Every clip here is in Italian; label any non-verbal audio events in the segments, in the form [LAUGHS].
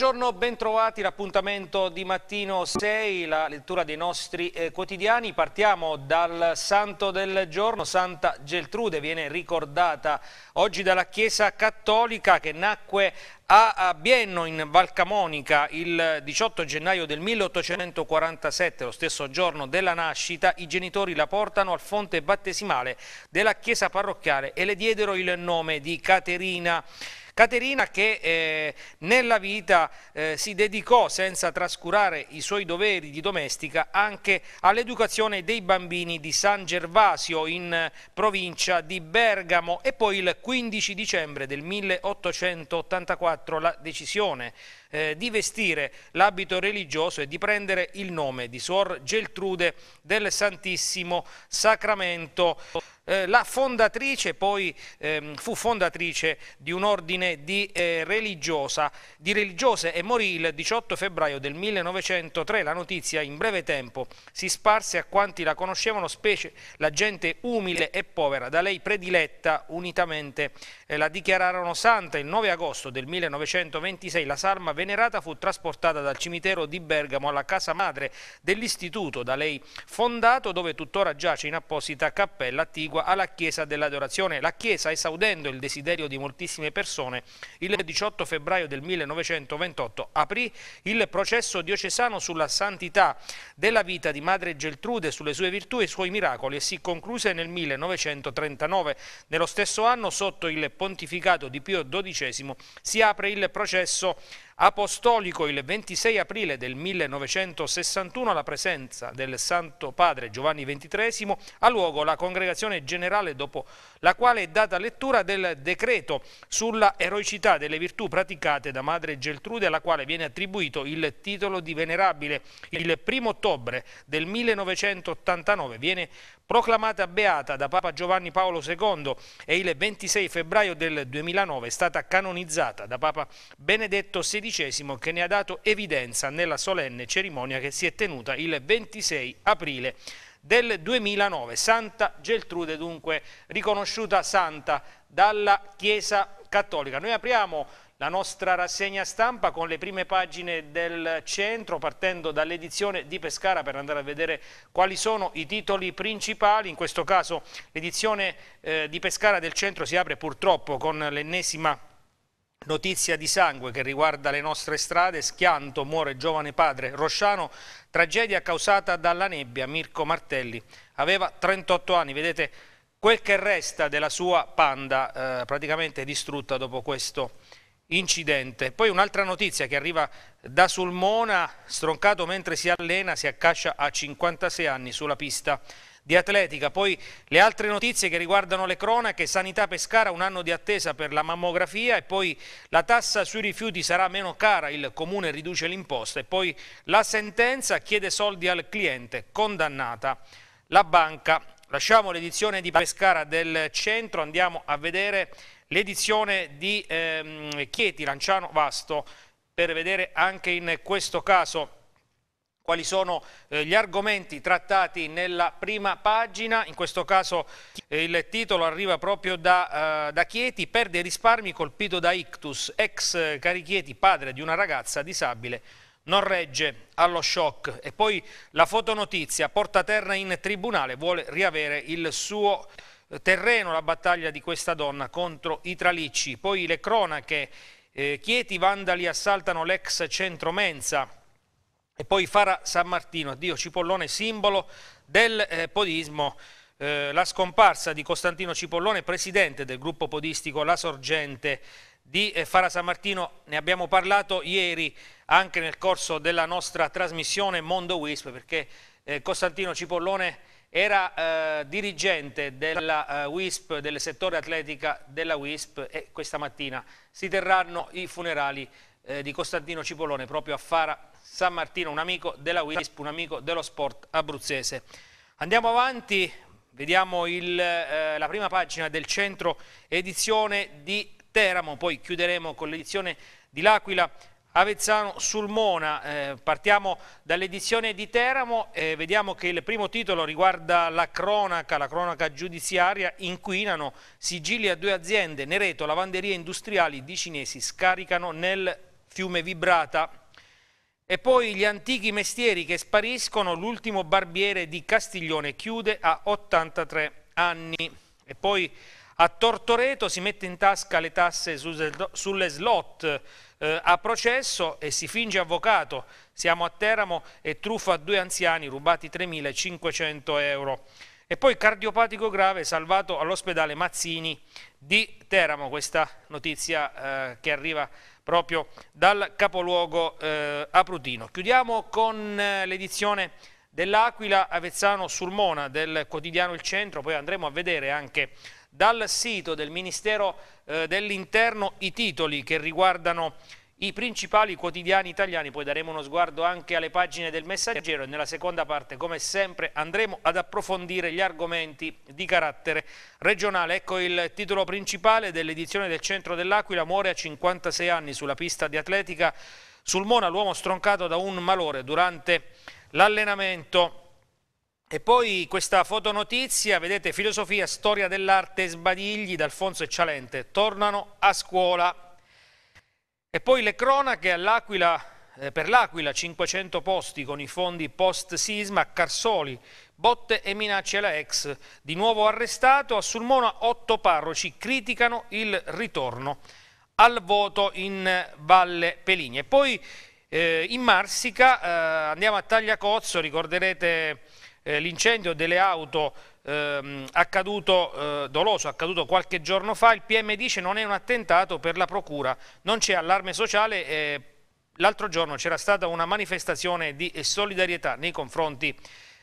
Buongiorno, bentrovati, l'appuntamento di mattino 6, la lettura dei nostri eh, quotidiani. Partiamo dal santo del giorno, Santa Geltrude, viene ricordata oggi dalla Chiesa Cattolica che nacque a Bienno in Valcamonica il 18 gennaio del 1847, lo stesso giorno della nascita, i genitori la portano al fonte battesimale della chiesa parrocchiale e le diedero il nome di Caterina Caterina che eh, nella vita eh, si dedicò senza trascurare i suoi doveri di domestica anche all'educazione dei bambini di San Gervasio in eh, provincia di Bergamo e poi il 15 dicembre del 1884 la decisione eh, di vestire l'abito religioso e di prendere il nome di Suor Geltrude del Santissimo Sacramento. Eh, la fondatrice, poi ehm, fu fondatrice di un ordine di, eh, religiosa, di religiose e morì il 18 febbraio del 1903. La notizia in breve tempo si sparse a quanti la conoscevano, specie la gente umile e povera, da lei prediletta unitamente la dichiararono santa il 9 agosto del 1926. La salma venerata fu trasportata dal cimitero di Bergamo alla casa madre dell'istituto da lei fondato dove tuttora giace in apposita cappella attigua alla chiesa dell'adorazione. La chiesa esaudendo il desiderio di moltissime persone il 18 febbraio del 1928 aprì il processo diocesano sulla santità della vita di madre Geltrude, sulle sue virtù e i suoi miracoli e si concluse nel 1939. Nello stesso anno sotto il pontificato di Pio XII si apre il processo apostolico il 26 aprile del 1961 alla presenza del Santo Padre Giovanni XXIII ha luogo la congregazione generale dopo la quale è data lettura del decreto sulla eroicità delle virtù praticate da Madre Geltrude alla quale viene attribuito il titolo di venerabile. Il 1 ottobre del 1989 viene proclamata beata da Papa Giovanni Paolo II e il 26 febbraio del 2009 è stata canonizzata da Papa Benedetto XVI XVI che ne ha dato evidenza nella solenne cerimonia che si è tenuta il 26 aprile del 2009. Santa Geltrude dunque riconosciuta santa dalla Chiesa Cattolica. Noi apriamo la nostra rassegna stampa con le prime pagine del centro partendo dall'edizione di Pescara per andare a vedere quali sono i titoli principali, in questo caso l'edizione eh, di Pescara del centro si apre purtroppo con l'ennesima Notizia di sangue che riguarda le nostre strade, schianto, muore giovane padre Rosciano, tragedia causata dalla nebbia, Mirko Martelli aveva 38 anni, vedete quel che resta della sua panda eh, praticamente distrutta dopo questo incidente. Poi un'altra notizia che arriva da Sulmona, stroncato mentre si allena, si accascia a 56 anni sulla pista di atletica. Poi le altre notizie che riguardano le cronache, Sanità Pescara, un anno di attesa per la mammografia e poi la tassa sui rifiuti sarà meno cara, il comune riduce l'imposta e poi la sentenza chiede soldi al cliente, condannata la banca. Lasciamo l'edizione di Pescara del centro, andiamo a vedere l'edizione di ehm, Chieti, Lanciano Vasto, per vedere anche in questo caso quali sono eh, gli argomenti trattati nella prima pagina, in questo caso eh, il titolo arriva proprio da, uh, da Chieti, perde i risparmi colpito da ictus, ex Carichieti, padre di una ragazza disabile, non regge allo shock e poi la fotonotizia, porta terra in tribunale, vuole riavere il suo terreno, la battaglia di questa donna contro i tralicci, poi le cronache, eh, Chieti, vandali assaltano l'ex centro mensa, e poi Fara San Martino, addio Cipollone, simbolo del eh, podismo. Eh, la scomparsa di Costantino Cipollone, presidente del gruppo podistico La Sorgente di eh, Fara San Martino, ne abbiamo parlato ieri anche nel corso della nostra trasmissione Mondo Wisp, perché eh, Costantino Cipollone era eh, dirigente della eh, WISP, del settore atletica della WISP e questa mattina si terranno i funerali eh, di Costantino Cipolone proprio a Fara San Martino, un amico della Wisp, un amico dello sport abruzzese. Andiamo avanti, vediamo il, eh, la prima pagina del centro edizione di Teramo, poi chiuderemo con l'edizione di L'Aquila Avezzano Sulmona. Eh, partiamo dall'edizione di Teramo e eh, vediamo che il primo titolo riguarda la cronaca, la cronaca giudiziaria. Inquinano sigilli a due aziende, Nereto, lavanderie industriali di cinesi, scaricano nel fiume Vibrata, e poi gli antichi mestieri che spariscono, l'ultimo barbiere di Castiglione chiude a 83 anni. E poi a Tortoreto si mette in tasca le tasse sulle slot eh, a processo e si finge avvocato. Siamo a Teramo e truffa due anziani rubati 3.500 euro. E poi cardiopatico grave salvato all'ospedale Mazzini di Teramo. Questa notizia eh, che arriva proprio dal capoluogo eh, aprutino. Chiudiamo con eh, l'edizione dell'Aquila Avezzano Sulmona del quotidiano Il Centro, poi andremo a vedere anche dal sito del Ministero eh, dell'Interno i titoli che riguardano i principali quotidiani italiani, poi daremo uno sguardo anche alle pagine del messaggero e nella seconda parte come sempre andremo ad approfondire gli argomenti di carattere regionale. Ecco il titolo principale dell'edizione del Centro dell'Aquila, muore a 56 anni sulla pista di atletica sul Mona, l'uomo stroncato da un malore durante l'allenamento. E poi questa fotonotizia, vedete, filosofia, storia dell'arte, sbadigli, D'Alfonso e Cialente, tornano a scuola e poi le cronache eh, per l'Aquila 500 posti con i fondi post-sisma, Carsoli, botte e minacce alla ex, di nuovo arrestato, a Sulmona 8 parroci criticano il ritorno al voto in Valle Peligna. E poi eh, in Marsica eh, andiamo a Tagliacozzo, ricorderete eh, l'incendio delle auto ehm, accaduto, eh, doloso, accaduto qualche giorno fa, il PM dice non è un attentato per la procura, non c'è allarme sociale, eh, l'altro giorno c'era stata una manifestazione di solidarietà nei confronti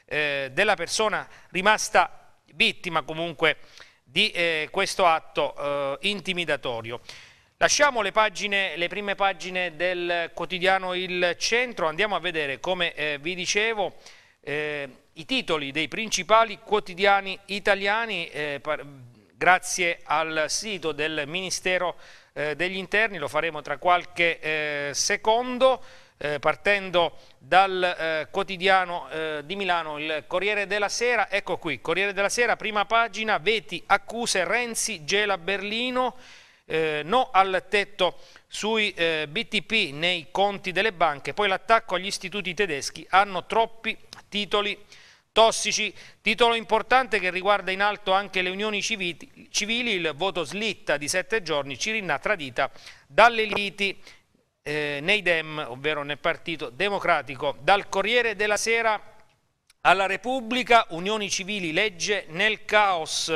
eh, della persona rimasta vittima comunque di eh, questo atto eh, intimidatorio. Lasciamo le, pagine, le, prime pagine del quotidiano Il Centro, andiamo a vedere come eh, vi dicevo eh, i titoli dei principali quotidiani italiani eh, par, grazie al sito del Ministero eh, degli Interni, lo faremo tra qualche eh, secondo, eh, partendo dal eh, quotidiano eh, di Milano, il Corriere della Sera, ecco qui, Corriere della Sera, prima pagina, Veti accuse Renzi, gela Berlino, no al tetto sui eh, BTP nei conti delle banche, poi l'attacco agli istituti tedeschi hanno troppi titoli tossici, titolo importante che riguarda in alto anche le unioni civili, il voto slitta di sette giorni, Cirinna tradita dalle liti eh, nei Dem, ovvero nel Partito Democratico, dal Corriere della Sera alla Repubblica, unioni civili, legge nel caos.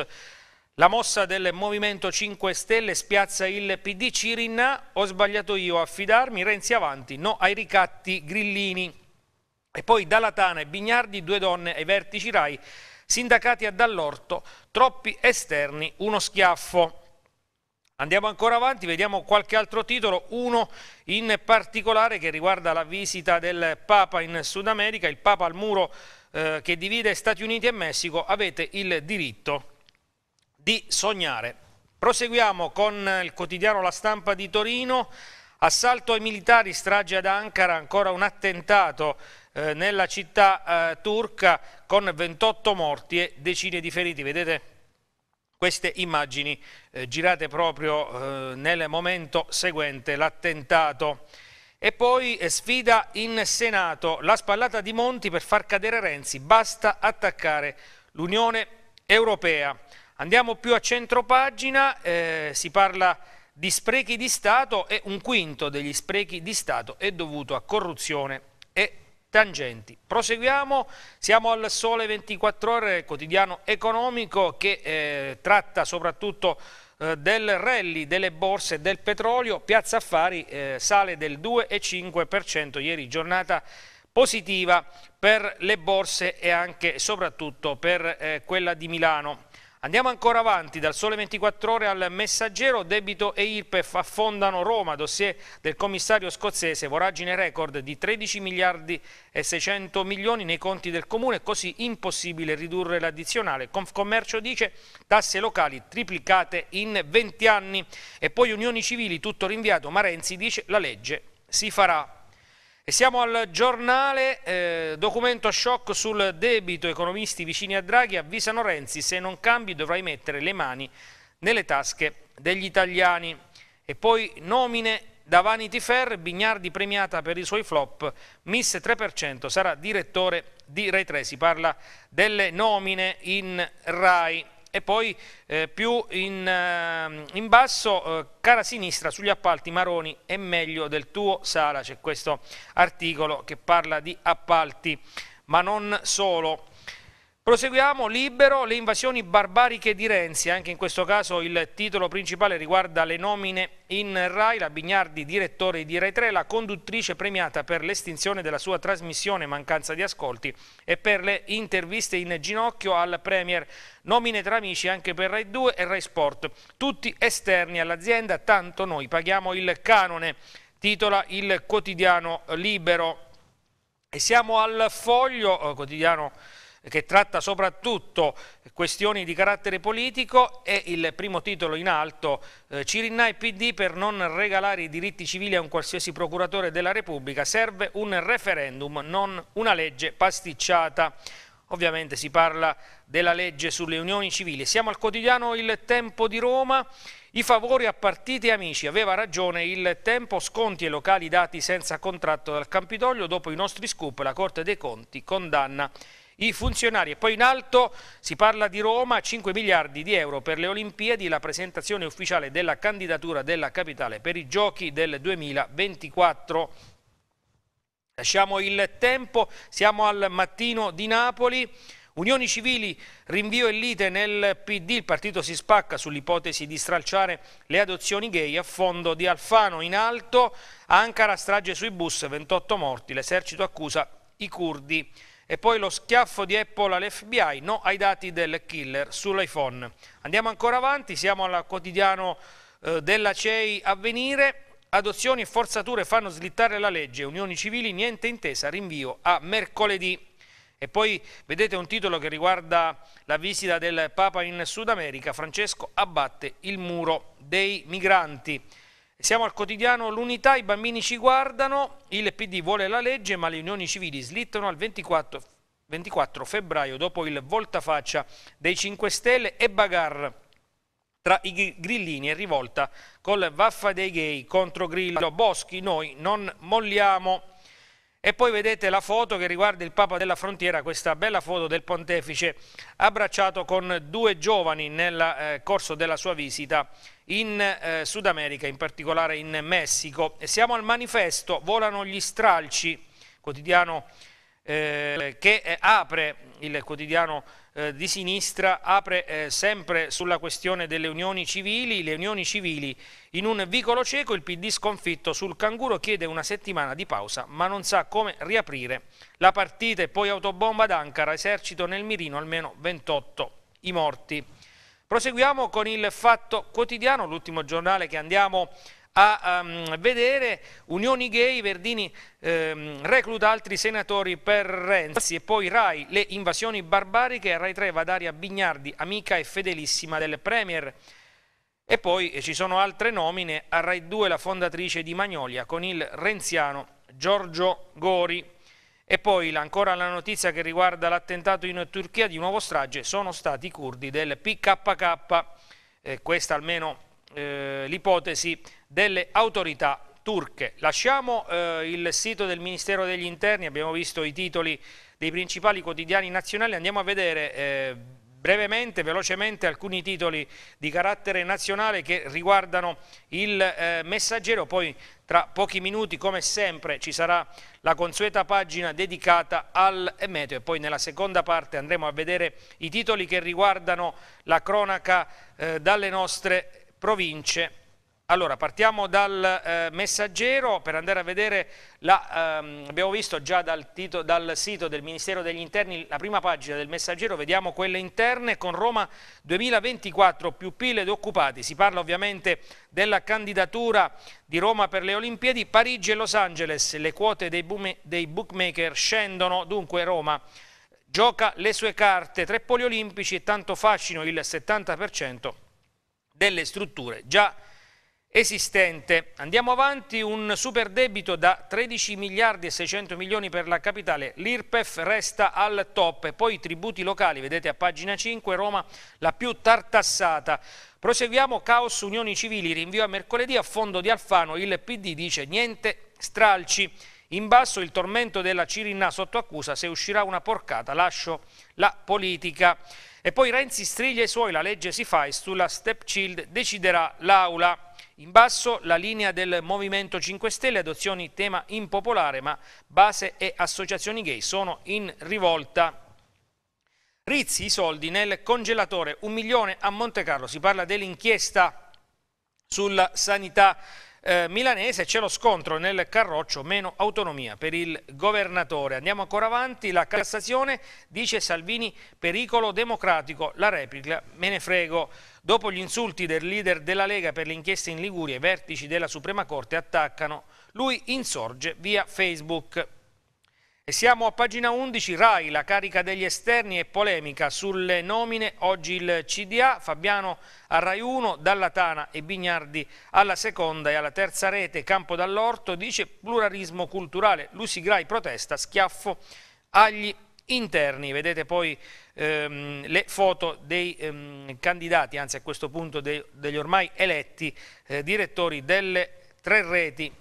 La mossa del Movimento 5 Stelle spiazza il PD Cirinna, ho sbagliato io a fidarmi, Renzi avanti, no ai ricatti grillini. E poi Dalatana e Bignardi, due donne ai vertici RAI, sindacati a Dall'Orto, troppi esterni, uno schiaffo. Andiamo ancora avanti, vediamo qualche altro titolo, uno in particolare che riguarda la visita del Papa in Sud America, il Papa al muro eh, che divide Stati Uniti e Messico, avete il diritto di sognare. Proseguiamo con il quotidiano La Stampa di Torino, assalto ai militari, strage ad Ankara, ancora un attentato eh, nella città eh, turca con 28 morti e decine di feriti. Vedete queste immagini eh, girate proprio eh, nel momento seguente l'attentato. E poi eh, sfida in Senato la spallata di Monti per far cadere Renzi, basta attaccare l'Unione Europea. Andiamo più a centropagina, eh, si parla di sprechi di Stato e un quinto degli sprechi di Stato è dovuto a corruzione tangenti. Proseguiamo, siamo al Sole 24 Ore, quotidiano economico che eh, tratta soprattutto eh, del rally delle borse e del petrolio. Piazza Affari eh, sale del 2,5% ieri, giornata positiva per le borse e anche e soprattutto per eh, quella di Milano. Andiamo ancora avanti, dal Sole 24 Ore al Messaggero, debito e IRPEF affondano Roma, dossier del commissario scozzese, voragine record di 13 miliardi e 600 milioni nei conti del comune, così impossibile ridurre l'addizionale. Confcommercio dice tasse locali triplicate in 20 anni e poi unioni civili tutto rinviato, ma Renzi dice la legge si farà e siamo al giornale, eh, documento shock sul debito, economisti vicini a Draghi avvisano Renzi, se non cambi dovrai mettere le mani nelle tasche degli italiani. E poi nomine da Vanity Fair, Bignardi premiata per i suoi flop, Miss 3% sarà direttore di Rai 3, si parla delle nomine in Rai e poi eh, più in, eh, in basso, eh, cara sinistra, sugli appalti Maroni è meglio del tuo Sala, c'è questo articolo che parla di appalti, ma non solo. Proseguiamo, libero, le invasioni barbariche di Renzi, anche in questo caso il titolo principale riguarda le nomine in Rai, la Bignardi direttore di Rai 3, la conduttrice premiata per l'estinzione della sua trasmissione mancanza di ascolti e per le interviste in ginocchio al Premier, nomine tra amici anche per Rai 2 e Rai Sport, tutti esterni all'azienda, tanto noi paghiamo il canone, titola il quotidiano libero. E siamo al foglio eh, quotidiano libero che tratta soprattutto questioni di carattere politico e il primo titolo in alto eh, Cirinna e PD per non regalare i diritti civili a un qualsiasi procuratore della Repubblica serve un referendum, non una legge pasticciata. Ovviamente si parla della legge sulle unioni civili. Siamo al quotidiano Il Tempo di Roma. I favori a partiti amici. Aveva ragione il tempo, sconti e locali dati senza contratto dal Campidoglio. Dopo i nostri scoop la Corte dei Conti condanna i funzionari. E poi in alto si parla di Roma, 5 miliardi di euro per le Olimpiadi, la presentazione ufficiale della candidatura della capitale per i giochi del 2024. Lasciamo il tempo, siamo al mattino di Napoli. Unioni civili, rinvio e lite nel PD, il partito si spacca sull'ipotesi di stralciare le adozioni gay a fondo di Alfano in alto, Ankara strage sui bus, 28 morti, l'esercito accusa i curdi. E poi lo schiaffo di Apple all'FBI, no ai dati del killer sull'iPhone. Andiamo ancora avanti, siamo al quotidiano eh, della CEI Avvenire. Adozioni e forzature fanno slittare la legge, unioni civili niente intesa, rinvio a mercoledì. E poi vedete un titolo che riguarda la visita del Papa in Sud America, Francesco abbatte il muro dei migranti. Siamo al quotidiano L'Unità, i bambini ci guardano, il PD vuole la legge ma le unioni civili slittano al 24, 24 febbraio dopo il voltafaccia dei 5 Stelle e bagarre tra i grillini e rivolta col vaffa dei gay contro Grillo. Boschi, noi non molliamo. E poi vedete la foto che riguarda il Papa della Frontiera, questa bella foto del pontefice abbracciato con due giovani nel eh, corso della sua visita in eh, Sud America, in particolare in Messico. E siamo al manifesto Volano gli stralci, quotidiano eh, che eh, apre il quotidiano eh, di sinistra apre eh, sempre sulla questione delle unioni civili, le unioni civili in un vicolo cieco, il PD sconfitto sul canguro chiede una settimana di pausa ma non sa come riaprire la partita e poi autobomba ad Ankara, esercito nel mirino almeno 28 i morti. Proseguiamo con il Fatto Quotidiano, l'ultimo giornale che andiamo a a um, vedere Unioni Gay, Verdini ehm, recluta altri senatori per Renzi e poi Rai, le invasioni barbariche, Rai 3 Vadaria Bignardi, amica e fedelissima del Premier. E poi eh, ci sono altre nomine, a Rai 2 la fondatrice di Magnolia con il renziano Giorgio Gori. E poi ancora la notizia che riguarda l'attentato in Turchia di nuovo strage, sono stati i curdi del PKK, eh, questa almeno eh, l'ipotesi delle autorità turche. Lasciamo eh, il sito del Ministero degli Interni, abbiamo visto i titoli dei principali quotidiani nazionali, andiamo a vedere eh, brevemente, velocemente alcuni titoli di carattere nazionale che riguardano il eh, messaggero, poi tra pochi minuti come sempre ci sarà la consueta pagina dedicata al meteo e poi nella seconda parte andremo a vedere i titoli che riguardano la cronaca eh, dalle nostre province. Allora, partiamo dal eh, messaggero per andare a vedere, la, ehm, abbiamo visto già dal, tito, dal, sito del Ministero degli Interni la prima pagina del messaggero, vediamo quelle interne con Roma 2024 più PIL ed occupati, si parla ovviamente della candidatura di Roma per le Olimpiadi, Parigi e Los Angeles, le quote dei, boom, dei bookmaker scendono, dunque Roma gioca le sue carte, tre poli olimpici e tanto fascino il 70% delle strutture già esistente. Andiamo avanti, un superdebito da 13 miliardi e 600 milioni per la capitale, l'IRPEF resta al top e poi i tributi locali, vedete a pagina 5, Roma la più tartassata. Proseguiamo, caos unioni civili, rinvio a mercoledì, a fondo di Alfano il PD dice niente stralci. In basso il tormento della Cirinna sotto accusa, se uscirà una porcata lascio la politica. E poi Renzi striglia i suoi, la legge si fa e sulla step shield deciderà l'aula. In basso la linea del Movimento 5 Stelle, adozioni tema impopolare, ma base e associazioni gay sono in rivolta. Rizzi i soldi nel congelatore, un milione a Monte Carlo, si parla dell'inchiesta sulla sanità eh, milanese c'è lo scontro nel Carroccio, meno autonomia per il governatore. Andiamo ancora avanti, la Cassazione dice Salvini pericolo democratico, la replica me ne frego. Dopo gli insulti del leader della Lega per le inchieste in Liguria, i vertici della Suprema Corte attaccano, lui insorge via Facebook. E siamo a pagina 11, Rai, la carica degli esterni e polemica sulle nomine, oggi il CDA, Fabiano a Rai 1, Dalla Tana e Bignardi alla seconda e alla terza rete, Campo dall'Orto, dice pluralismo culturale, Lucy Grai protesta, schiaffo agli interni, vedete poi ehm, le foto dei ehm, candidati, anzi a questo punto dei, degli ormai eletti eh, direttori delle tre reti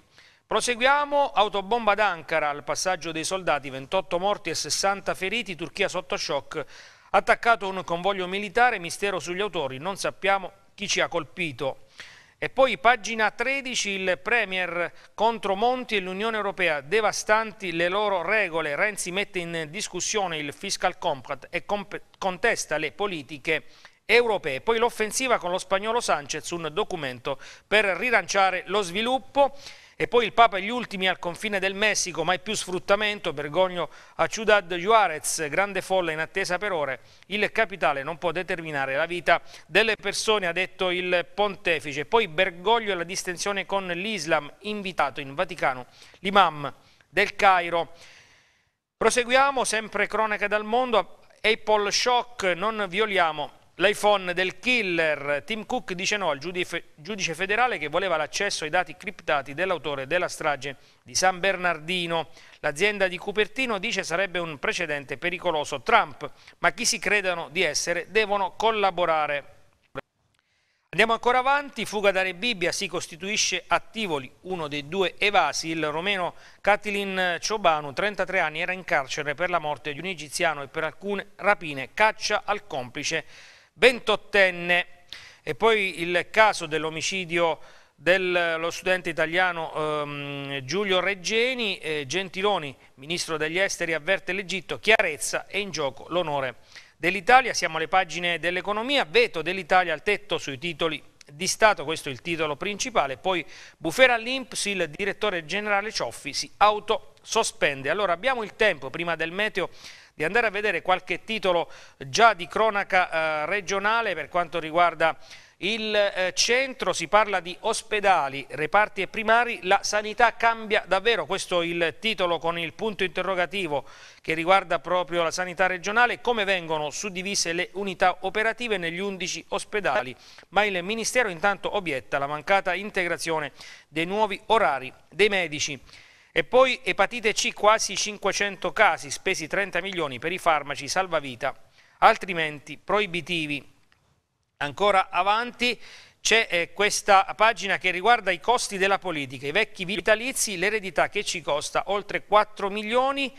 Proseguiamo, autobomba ad Ankara al passaggio dei soldati, 28 morti e 60 feriti, Turchia sotto shock, attaccato un convoglio militare, mistero sugli autori, non sappiamo chi ci ha colpito. E poi pagina 13 il Premier contro Monti e l'Unione Europea, devastanti le loro regole, Renzi mette in discussione il fiscal compact e contesta le politiche europee. Poi l'offensiva con lo spagnolo Sanchez, un documento per rilanciare lo sviluppo. E poi il Papa e gli ultimi al confine del Messico, mai più sfruttamento, Bergogno a Ciudad Juarez, grande folla in attesa per ore. Il capitale non può determinare la vita delle persone, ha detto il pontefice. Poi Bergoglio e la distensione con l'Islam, invitato in Vaticano l'imam del Cairo. Proseguiamo, sempre cronaca dal mondo, Apple Shock, non violiamo L'iPhone del killer. Tim Cook dice no al giudice federale che voleva l'accesso ai dati criptati dell'autore della strage di San Bernardino. L'azienda di Cupertino dice sarebbe un precedente pericoloso. Trump, ma chi si credono di essere devono collaborare. Andiamo ancora avanti, fuga da Rebibbia si costituisce a Tivoli, uno dei due evasi, il romeno Katilin Ciobanu, 33 anni, era in carcere per la morte di un egiziano e per alcune rapine, caccia al complice ventottenne. E poi il caso dell'omicidio dello studente italiano ehm, Giulio Reggeni, eh, Gentiloni, ministro degli esteri, avverte l'Egitto, chiarezza e in gioco l'onore dell'Italia. Siamo alle pagine dell'economia, veto dell'Italia al tetto sui titoli di Stato, questo è il titolo principale, poi bufera all'Inps, il direttore generale Cioffi si autosospende. Allora abbiamo il tempo prima del meteo di andare a vedere qualche titolo già di cronaca eh, regionale per quanto riguarda il eh, centro, si parla di ospedali, reparti e primari, la sanità cambia davvero, questo è il titolo con il punto interrogativo che riguarda proprio la sanità regionale, come vengono suddivise le unità operative negli 11 ospedali, ma il Ministero intanto obietta la mancata integrazione dei nuovi orari dei medici. E poi epatite C, quasi 500 casi, spesi 30 milioni per i farmaci salvavita, altrimenti proibitivi. Ancora avanti c'è eh, questa pagina che riguarda i costi della politica, i vecchi vitalizi, l'eredità che ci costa oltre 4 milioni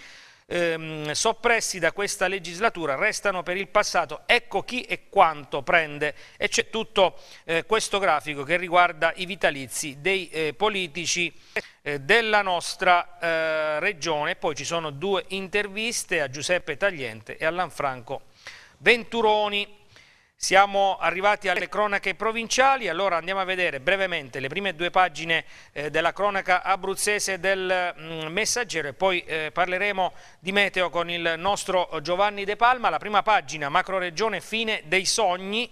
ehm, soppressi da questa legislatura, restano per il passato, ecco chi e quanto prende. E c'è tutto eh, questo grafico che riguarda i vitalizi dei eh, politici. Eh, della nostra eh, regione. Poi ci sono due interviste a Giuseppe Tagliente e a Lanfranco Venturoni. Siamo arrivati alle cronache provinciali, allora andiamo a vedere brevemente le prime due pagine eh, della cronaca abruzzese del mm, Messaggero e poi eh, parleremo di meteo con il nostro Giovanni De Palma. La prima pagina, macroregione fine dei sogni,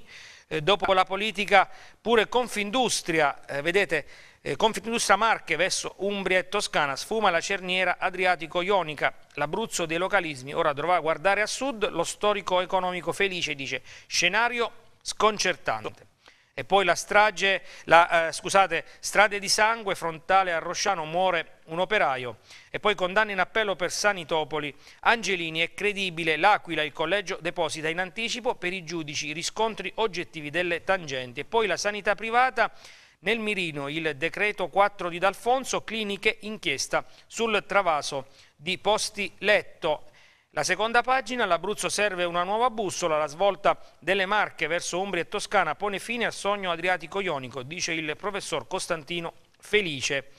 dopo la politica pure Confindustria, vedete eh, Confindustria Marche verso Umbria e Toscana sfuma la cerniera adriatico-ionica. L'Abruzzo dei localismi ora dovrà guardare a sud. Lo storico economico felice dice scenario sconcertante. E poi la strage, la, eh, scusate, strade di sangue frontale a Rosciano muore un operaio. E poi condanna in appello per Sanitopoli. Angelini è credibile, l'Aquila il collegio deposita in anticipo per i giudici i riscontri oggettivi delle tangenti. E poi la sanità privata nel mirino il decreto 4 di D'Alfonso, cliniche inchiesta sul travaso di posti letto. La seconda pagina, l'Abruzzo serve una nuova bussola, la svolta delle Marche verso Umbria e Toscana pone fine al sogno adriatico-ionico, dice il professor Costantino Felice.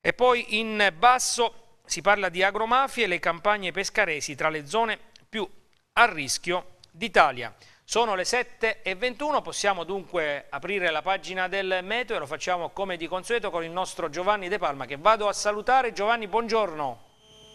E poi in basso si parla di agromafie, e le campagne pescaresi tra le zone più a rischio d'Italia. Sono le 7.21, possiamo dunque aprire la pagina del meteo e lo facciamo come di consueto con il nostro Giovanni De Palma che vado a salutare. Giovanni, buongiorno.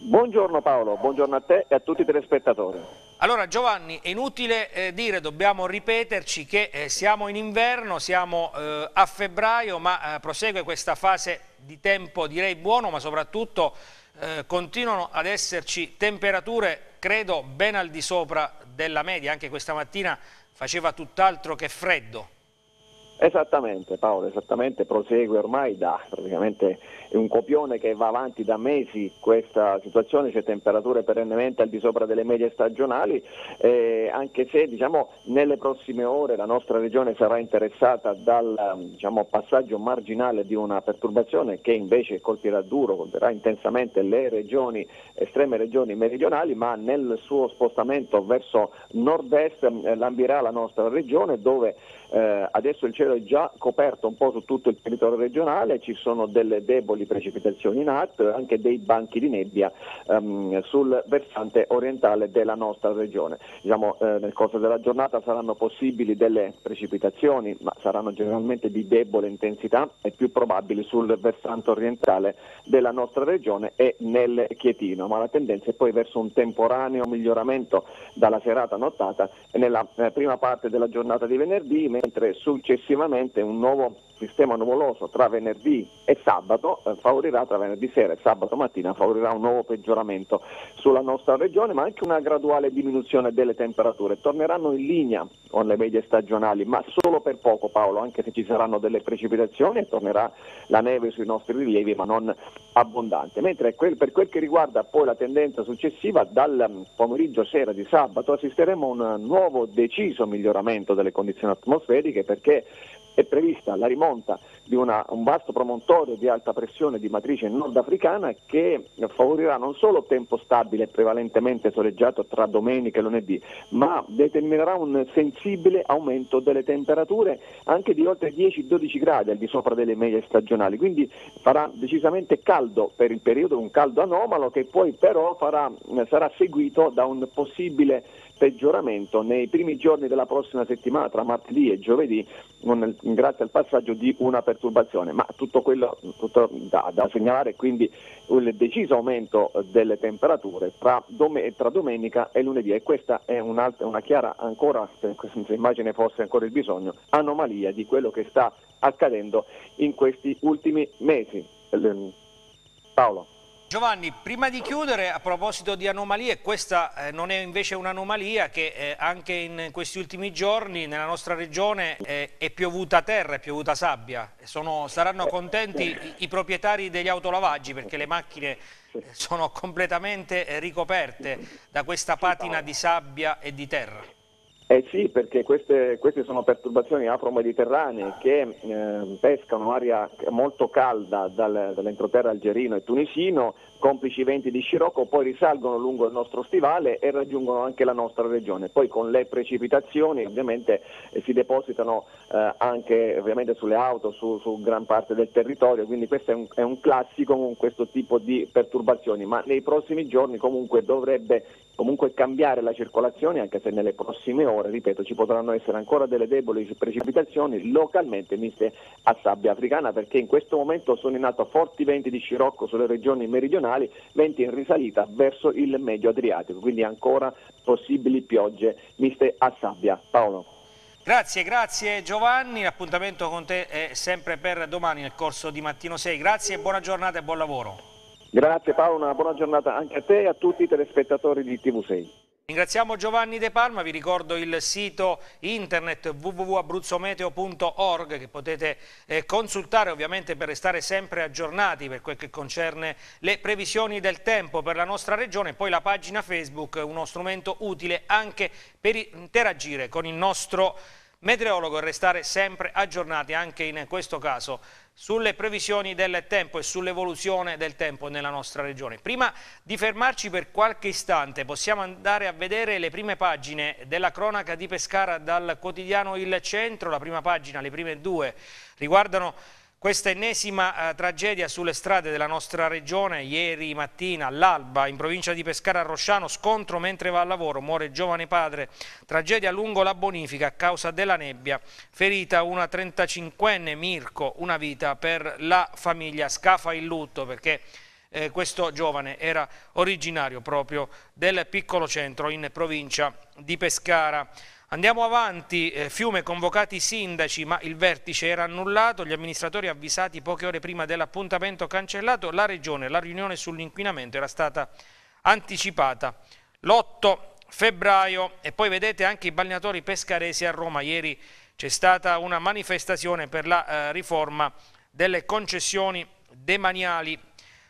Buongiorno Paolo, buongiorno a te e a tutti i telespettatori. Allora Giovanni, è inutile eh, dire, dobbiamo ripeterci che eh, siamo in inverno, siamo eh, a febbraio, ma eh, prosegue questa fase di tempo direi buono, ma soprattutto eh, continuano ad esserci temperature credo ben al di sopra della media, anche questa mattina faceva tutt'altro che freddo. Esattamente Paolo, esattamente, prosegue ormai da praticamente un copione che va avanti da mesi questa situazione, c'è temperature perennemente al di sopra delle medie stagionali, eh, anche se diciamo, nelle prossime ore la nostra regione sarà interessata dal diciamo, passaggio marginale di una perturbazione che invece colpirà duro, colpirà intensamente le regioni, estreme regioni meridionali, ma nel suo spostamento verso nord-est eh, lambirà la nostra regione dove eh, adesso il cielo è già coperto un po' su tutto il territorio regionale, ci sono delle deboli precipitazioni in atto e anche dei banchi di nebbia ehm, sul versante orientale della nostra regione. Diciamo, eh, nel corso della giornata saranno possibili delle precipitazioni, ma saranno generalmente di debole intensità e più probabili sul versante orientale della nostra regione e nel Chietino, ma la tendenza è poi verso un temporaneo miglioramento dalla serata nottata e nella eh, prima parte della giornata di venerdì mentre successivamente un nuovo sistema nuvoloso tra venerdì e sabato eh, favorirà tra venerdì sera e sabato mattina favorirà un nuovo peggioramento sulla nostra regione ma anche una graduale diminuzione delle temperature torneranno in linea con le medie stagionali ma solo per poco Paolo anche se ci saranno delle precipitazioni e tornerà la neve sui nostri rilievi ma non abbondante mentre quel, per quel che riguarda poi la tendenza successiva dal mm, pomeriggio sera di sabato assisteremo a un nuovo deciso miglioramento delle condizioni atmosferiche atmosferiche perché è prevista la rimonta di una, un vasto promontorio di alta pressione di matrice nordafricana che favorirà non solo tempo stabile e prevalentemente soleggiato tra domenica e lunedì, ma determinerà un sensibile aumento delle temperature anche di oltre 10-12 gradi al di sopra delle medie stagionali, quindi farà decisamente caldo per il periodo, un caldo anomalo che poi però farà, sarà seguito da un possibile peggioramento nei primi giorni della prossima settimana, tra martedì e giovedì, grazie al passaggio di una perturbazione. Ma tutto quello tutto da, da, segnalare è quindi il deciso aumento delle temperature tra, dom- tra domenica e lunedì e questa è una chiara ancora, se immagine fosse ancora il bisogno, anomalia di quello che sta accadendo in questi ultimi mesi. Paolo. Giovanni, prima di chiudere, a proposito di anomalie, questa eh, non è invece un'anomalia che eh, anche in questi ultimi giorni nella nostra regione eh, è piovuta terra, è piovuta sabbia. Sono, saranno contenti i, proprietari degli autolavaggi perché le macchine sono completamente ricoperte da questa patina di sabbia e di terra. Eh sì, perché queste, queste sono perturbazioni afro-mediterranee che eh, pescano aria molto calda dal, dall'entroterra algerino e tunisino, complici venti di Scirocco, poi risalgono lungo il nostro stivale e raggiungono anche la nostra regione. Poi con le precipitazioni ovviamente eh, si depositano eh, anche sulle auto, su, su, gran parte del territorio, quindi questo è un, è un classico con questo tipo di perturbazioni, ma nei prossimi giorni comunque dovrebbe comunque cambiare la circolazione, anche se nelle prossime ore, ripeto, ci potranno essere ancora delle deboli precipitazioni localmente miste a sabbia africana, perché in questo momento sono in atto forti venti di Scirocco sulle regioni meridionali settimanali, venti in risalita verso il medio Adriatico, quindi ancora possibili piogge miste a sabbia. Paolo. Grazie, grazie Giovanni, l'appuntamento con te è sempre per domani nel corso di Mattino 6. Grazie, buona giornata e buon lavoro. Grazie Paolo, una buona giornata anche a te e a tutti i telespettatori di TV6. Ringraziamo Giovanni De Palma, vi ricordo il sito internet www.abruzzometeo.org che potete eh, consultare ovviamente per restare sempre aggiornati per quel che concerne le previsioni del tempo per la nostra regione e poi la pagina Facebook, uno strumento utile anche per interagire con il nostro meteorologo e restare sempre aggiornati anche in questo caso sulle previsioni del tempo e sull'evoluzione del tempo nella nostra regione. Prima di fermarci per qualche istante possiamo andare a vedere le prime pagine della cronaca di Pescara dal quotidiano Il Centro, la prima pagina, le prime due riguardano questa ennesima eh, tragedia sulle strade della nostra regione, ieri mattina all'alba in provincia di Pescara a Rosciano, scontro mentre va al lavoro, muore giovane padre, tragedia lungo la bonifica a causa della nebbia, ferita una 35enne Mirko, una vita per la famiglia, scafa il lutto perché eh, questo giovane era originario proprio del piccolo centro in provincia di Pescara. Andiamo avanti, eh, Fiume convocati i sindaci ma il vertice era annullato, gli amministratori avvisati poche ore prima dell'appuntamento cancellato, la regione, la riunione sull'inquinamento era stata anticipata l'8 febbraio e poi vedete anche i balneatori pescaresi a Roma, ieri c'è stata una manifestazione per la eh, riforma delle concessioni demaniali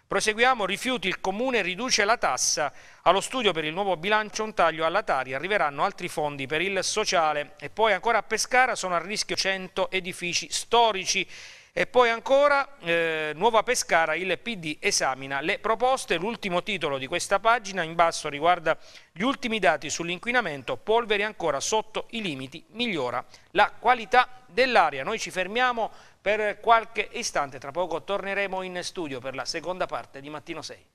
Proseguiamo, rifiuti, il Comune riduce la tassa, allo studio per il nuovo bilancio un taglio alla Tari, arriveranno altri fondi per il sociale e poi ancora a Pescara sono a rischio 100 edifici storici e poi ancora eh, Nuova Pescara, il PD esamina le proposte, l'ultimo titolo di questa pagina in basso riguarda gli ultimi dati sull'inquinamento, polveri ancora sotto i limiti, migliora la qualità dell'aria. Noi ci fermiamo per qualche istante, tra poco torneremo in studio per la seconda parte di Mattino 6.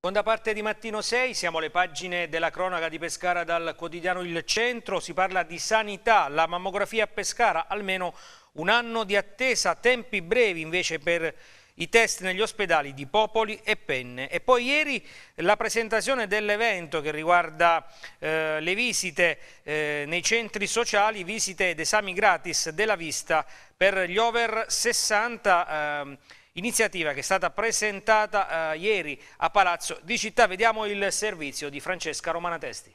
Seconda parte di Mattino 6, siamo alle pagine della cronaca di Pescara dal quotidiano Il Centro, si parla di sanità, la mammografia a Pescara, almeno un anno di attesa, tempi brevi invece per i test negli ospedali di Popoli e Penne. E poi ieri la presentazione dell'evento che riguarda eh, le visite eh, nei centri sociali, visite ed esami gratis della vista per gli over 60 ehm, iniziativa che è stata presentata eh, ieri a Palazzo di Città. Vediamo il servizio di Francesca Romanatesti.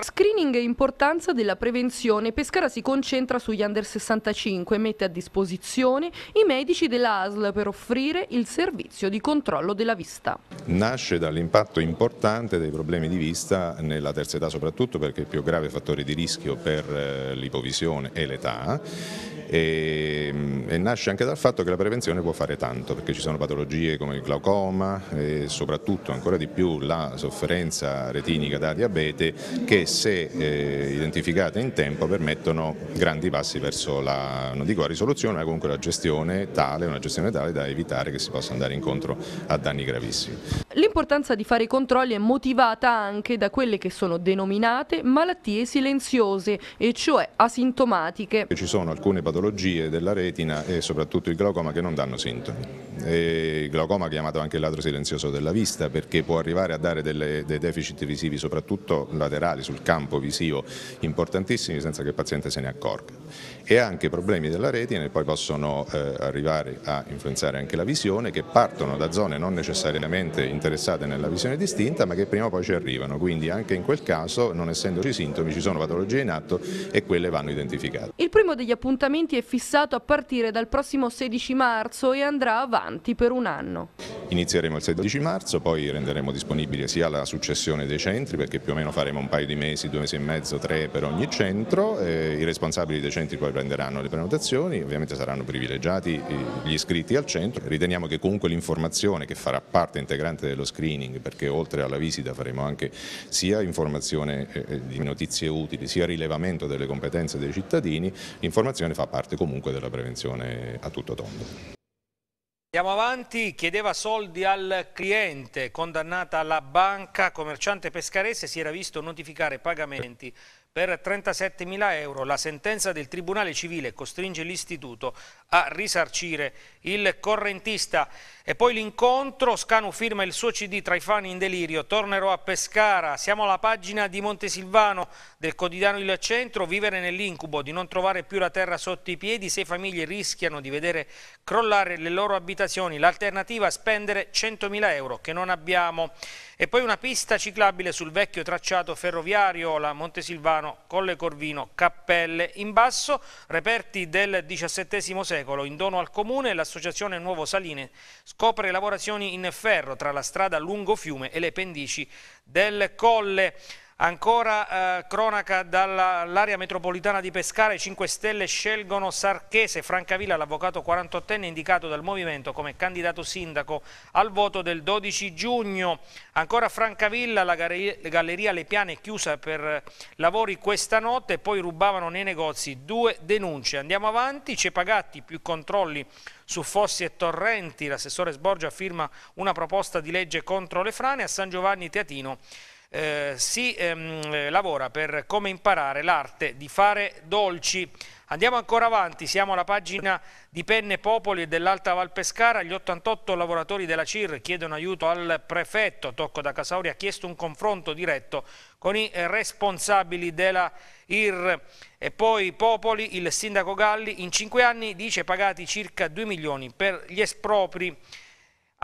Screening e importanza della prevenzione. Pescara si concentra sugli under 65 e mette a disposizione i medici della ASL per offrire il servizio di controllo della vista. Nasce dall'impatto importante dei problemi di vista nella terza età soprattutto perché è il più grave fattore di rischio per eh, l'ipovisione è l'età e, e, nasce anche dal fatto che la prevenzione può fare tanto perché ci sono patologie come il glaucoma e soprattutto ancora di più la sofferenza retinica da diabete che se eh, identificate in tempo permettono grandi passi verso la, non dico la risoluzione ma comunque la gestione tale, una gestione tale da evitare che si possa andare incontro a danni gravissimi. L'importanza di fare i controlli è motivata anche da quelle che sono denominate malattie silenziose e cioè asintomatiche. Ci sono alcune patologie patologie della retina e soprattutto il glaucoma che non danno sintomi. E il glaucoma chiamato anche il ladro silenzioso della vista perché può arrivare a dare delle, dei deficit visivi soprattutto laterali sul campo visivo importantissimi senza che il paziente se ne accorga e anche problemi della retina e poi possono eh, arrivare a influenzare anche la visione che partono da zone non necessariamente interessate nella visione distinta ma che prima o poi ci arrivano, quindi anche in quel caso non essendoci sintomi ci sono patologie in atto e quelle vanno identificate. Il primo degli appuntamenti è fissato a partire dal prossimo 16 marzo e andrà avanti per un anno. Inizieremo il 16 marzo, poi renderemo disponibile sia la successione dei centri perché più o meno faremo un paio di mesi, due mesi e mezzo, tre per ogni centro, i responsabili dei centri poi prenderanno le prenotazioni, ovviamente saranno privilegiati eh, gli iscritti al centro. Riteniamo che comunque l'informazione che farà parte integrante dello screening, perché oltre alla visita faremo anche sia informazione eh, eh, di notizie utili, sia rilevamento delle competenze dei cittadini, l'informazione fa parte comunque della prevenzione a tutto tondo. Andiamo avanti, chiedeva soldi al cliente, condannata alla banca, commerciante pescarese si era visto notificare pagamenti per 37.000 euro la sentenza del Tribunale Civile costringe l'Istituto a risarcire il correntista. E poi l'incontro, Scanu firma il suo CD tra i fan in delirio, tornerò a Pescara, siamo alla pagina di Montesilvano del quotidiano Il Centro, vivere nell'incubo di non trovare più la terra sotto i piedi, sei famiglie rischiano di vedere crollare le loro abitazioni, l'alternativa è spendere 100.000 euro che non abbiamo. E poi una pista ciclabile sul vecchio tracciato ferroviario, la Montesilvano, Colle Corvino, Cappelle. In basso, reperti del XVII secolo, in dono al comune, l'associazione Nuovo Saline scopre lavorazioni in ferro tra la strada lungo fiume e le pendici del Colle. Ancora eh, cronaca dall'area metropolitana di Pescara, 5 Stelle scelgono Sarchese, Francavilla, l'avvocato 48enne indicato dal Movimento come candidato sindaco al voto del 12 giugno. Ancora Francavilla, la galleria Le Piane è chiusa per eh, lavori questa notte, poi rubavano nei negozi due denunce. Andiamo avanti, Cepagatti, più controlli su Fossi e Torrenti, l'assessore Sborgia firma una proposta di legge contro le frane, a San Giovanni Teatino eh, si ehm, lavora per come imparare l'arte di fare dolci. Andiamo ancora avanti, siamo alla pagina di Penne Popoli e dell'Alta Val Pescara. Gli 88 lavoratori della CIR chiedono aiuto al prefetto. Tocco da Casauri ha chiesto un confronto diretto con i responsabili della IR. E poi Popoli, il sindaco Galli, in cinque anni dice pagati circa 2 milioni per gli espropri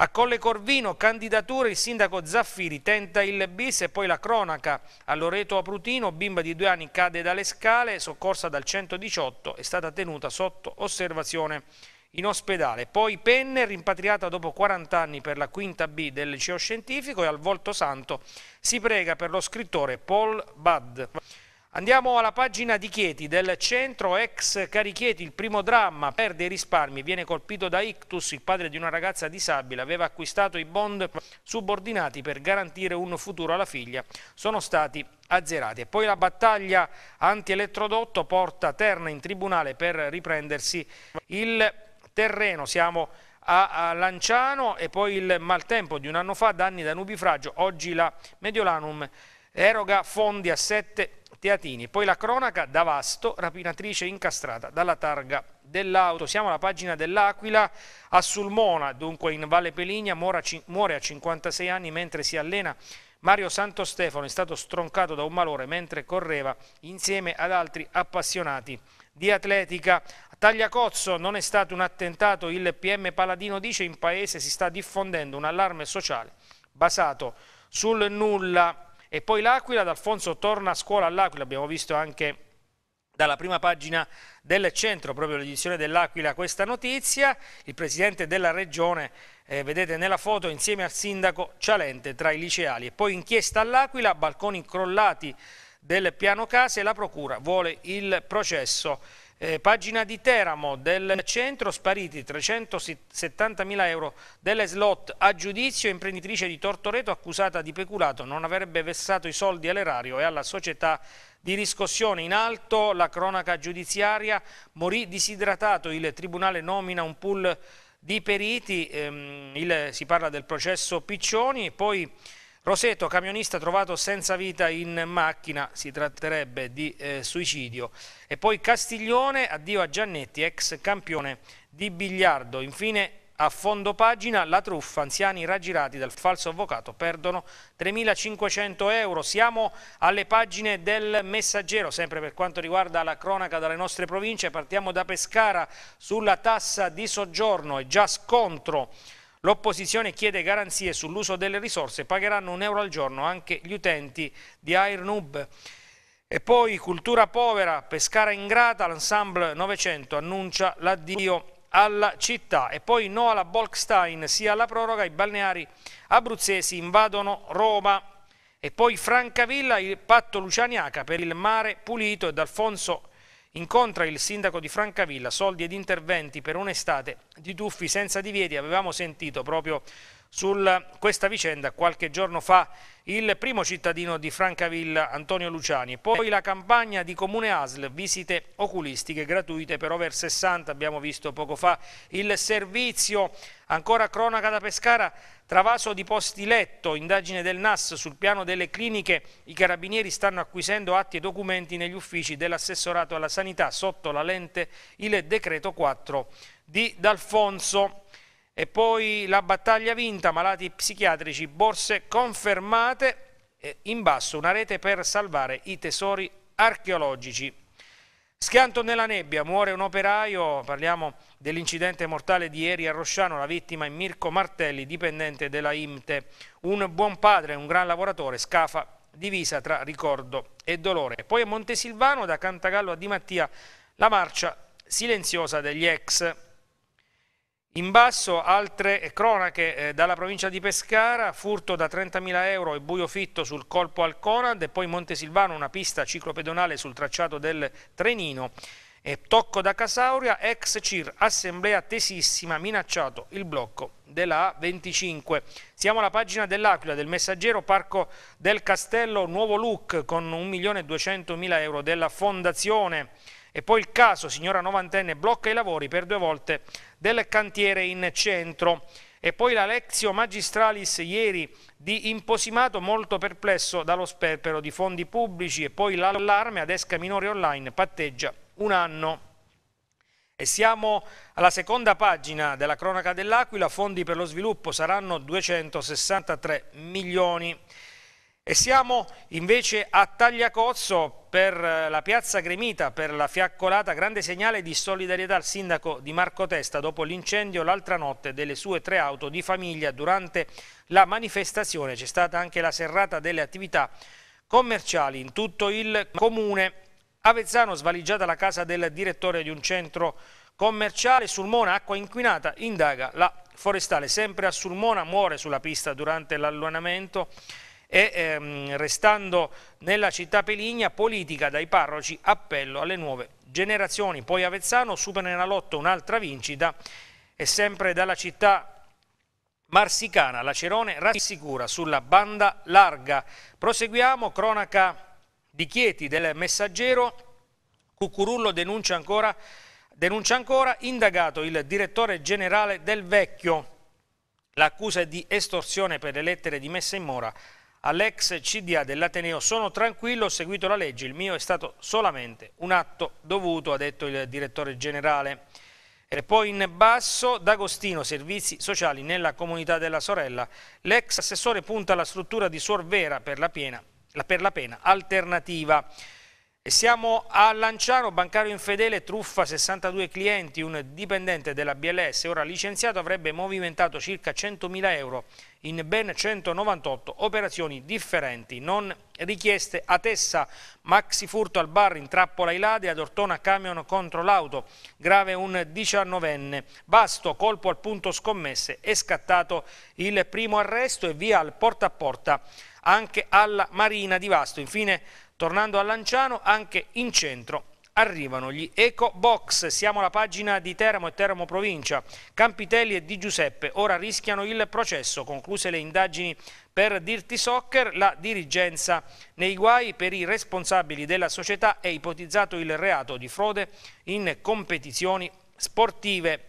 a Colle Corvino, candidatura, il sindaco Zaffiri tenta il bis e poi la cronaca. A Loreto Aprutino, bimba di due anni cade dalle scale, soccorsa dal 118, è stata tenuta sotto osservazione in ospedale. Poi Penne, rimpatriata dopo 40 anni per la quinta B del liceo scientifico e al volto santo si prega per lo scrittore Paul Budd. Andiamo alla pagina di Chieti, del centro ex Carichieti, il primo dramma, perde i risparmi, viene colpito da ictus, il padre di una ragazza disabile, aveva acquistato i bond subordinati per garantire un futuro alla figlia, sono stati azzerati. E poi la battaglia anti-elettrodotto porta Terna in tribunale per riprendersi il terreno, siamo a, Lanciano e poi il maltempo di un anno fa, danni da nubifragio, oggi la Mediolanum eroga fondi a sette teatini. Poi la cronaca, da vasto, rapinatrice incastrata dalla targa dell'auto. Siamo alla pagina dell'Aquila, a Sulmona, dunque in Valle Peligna, muore a 56 anni mentre si allena. Mario Santo Stefano è stato stroncato da un malore mentre correva insieme ad altri appassionati di atletica. Tagliacozzo non è stato un attentato, il PM Paladino dice in paese si sta diffondendo un allarme sociale basato sul nulla e poi l'Aquila, D'Alfonso torna a scuola all'Aquila, abbiamo visto anche dalla prima pagina del centro, proprio l'edizione dell'Aquila, questa notizia. Il presidente della regione, eh, vedete nella foto, insieme al sindaco Cialente tra i liceali. E poi inchiesta all'Aquila, balconi crollati del piano case, la procura vuole il processo eh, pagina di Teramo del centro, spariti 370.000 euro delle slot a giudizio, imprenditrice di Tortoreto accusata di peculato, non avrebbe versato i soldi all'erario e alla società di riscossione. In alto la cronaca giudiziaria, morì disidratato, il tribunale nomina un pool di periti, ehm, il, si parla del processo Piccioni e poi... Roseto, camionista trovato senza vita in macchina, si tratterebbe di eh, suicidio. E poi Castiglione, addio a Giannetti, ex campione di biliardo. Infine a fondo pagina la truffa, anziani raggirati dal falso avvocato perdono 3.500 euro. Siamo alle pagine del messaggero, sempre per quanto riguarda la cronaca dalle nostre province. Partiamo da Pescara sulla tassa di soggiorno, è già scontro L'opposizione chiede garanzie sull'uso delle risorse, pagheranno un euro al giorno anche gli utenti di AirNub. E poi Cultura Povera, Pescara Ingrata, l'ensemble 900 annuncia l'addio alla città e poi no alla Bolkstein, sia alla proroga, i balneari abruzzesi invadono Roma. E poi Francavilla, il patto Lucianiaca per il mare pulito ed Alfonso Incontra il sindaco di Francavilla, soldi ed interventi per un'estate di tuffi senza divieti, avevamo sentito proprio su questa vicenda qualche giorno fa il primo cittadino di Francavilla, Antonio Luciani poi la campagna di Comune ASL visite oculistiche gratuite per over 60 abbiamo visto poco fa il servizio ancora cronaca da Pescara travaso di posti letto indagine del NAS sul piano delle cliniche i carabinieri stanno acquisendo atti e documenti negli uffici dell'assessorato alla sanità sotto la lente il decreto 4 di D'Alfonso e poi la battaglia vinta, malati psichiatrici, borse confermate, in basso una rete per salvare i tesori archeologici. Schianto nella nebbia, muore un operaio, parliamo dell'incidente mortale di ieri a Rosciano, la vittima è Mirko Martelli, dipendente della IMTE. Un buon padre, un gran lavoratore, scafa divisa tra ricordo e dolore. Poi a Montesilvano, da Cantagallo a Di Mattia, la marcia silenziosa degli ex in basso altre cronache eh, dalla provincia di Pescara, furto da 30.000 euro e buio fitto sul colpo al Conad e poi Montesilvano una pista ciclopedonale sul tracciato del Trenino e Tocco da Casauria, ex CIR, assemblea tesissima, minacciato il blocco della A25. Siamo alla pagina dell'Aquila, del messaggero Parco del Castello Nuovo Look con 1.200.000 euro della fondazione e poi il caso, signora novantenne, blocca i lavori per due volte del cantiere in centro. E poi la Lexio Magistralis ieri di Imposimato molto perplesso dallo sperpero di fondi pubblici e poi l'allarme ad Esca Minori Online patteggia un anno. E siamo alla seconda pagina della cronaca dell'Aquila, fondi per lo sviluppo saranno 263 milioni. E siamo invece a Tagliacozzo per eh, la piazza Gremita, per la fiaccolata, grande segnale di solidarietà al sindaco di Marco Testa dopo l'incendio l'altra notte delle sue tre auto di famiglia. Durante la manifestazione c'è stata anche la serrata delle attività commerciali in tutto il comune. Avezzano svaligiata la casa del direttore di un centro commerciale, Sulmona acqua inquinata, indaga la forestale. Sempre a Sulmona muore sulla pista durante l'allonamento e ehm, restando nella città Peligna, politica dai parroci, appello alle nuove generazioni. Poi Avezzano supera nella lotta un'altra vincita e sempre dalla città marsicana Lacerone rassicura sulla banda larga. Proseguiamo, cronaca di Chieti del messaggero, Cucurullo denuncia ancora, denuncia ancora indagato il direttore generale del Vecchio. L'accusa è di estorsione per le lettere di messa in mora all'ex CDA dell'Ateneo sono tranquillo, ho seguito la legge, il mio è stato solamente un atto dovuto, ha detto il direttore generale. E poi in basso D'Agostino, servizi sociali nella comunità della sorella. L'ex assessore punta alla struttura di Suor Vera per la, piena, per la pena alternativa siamo a Lanciano, bancario infedele, truffa 62 clienti, un dipendente della BLS, ora licenziato, avrebbe movimentato circa 100.000 euro in ben 198 operazioni differenti, non richieste a Tessa, maxi furto al bar, intrappola trappola ai ladri, ad Ortona camion contro l'auto, grave un 19enne, basto, colpo al punto scommesse, è scattato il primo arresto e via al porta a porta anche alla Marina di Vasto. Infine Tornando a Lanciano, anche in centro arrivano gli Eco Box, siamo alla pagina di Teramo e Teramo Provincia, Campitelli e Di Giuseppe ora rischiano il processo, concluse le indagini per Dirty Soccer, la dirigenza nei guai per i responsabili della società è ipotizzato il reato di frode in competizioni sportive.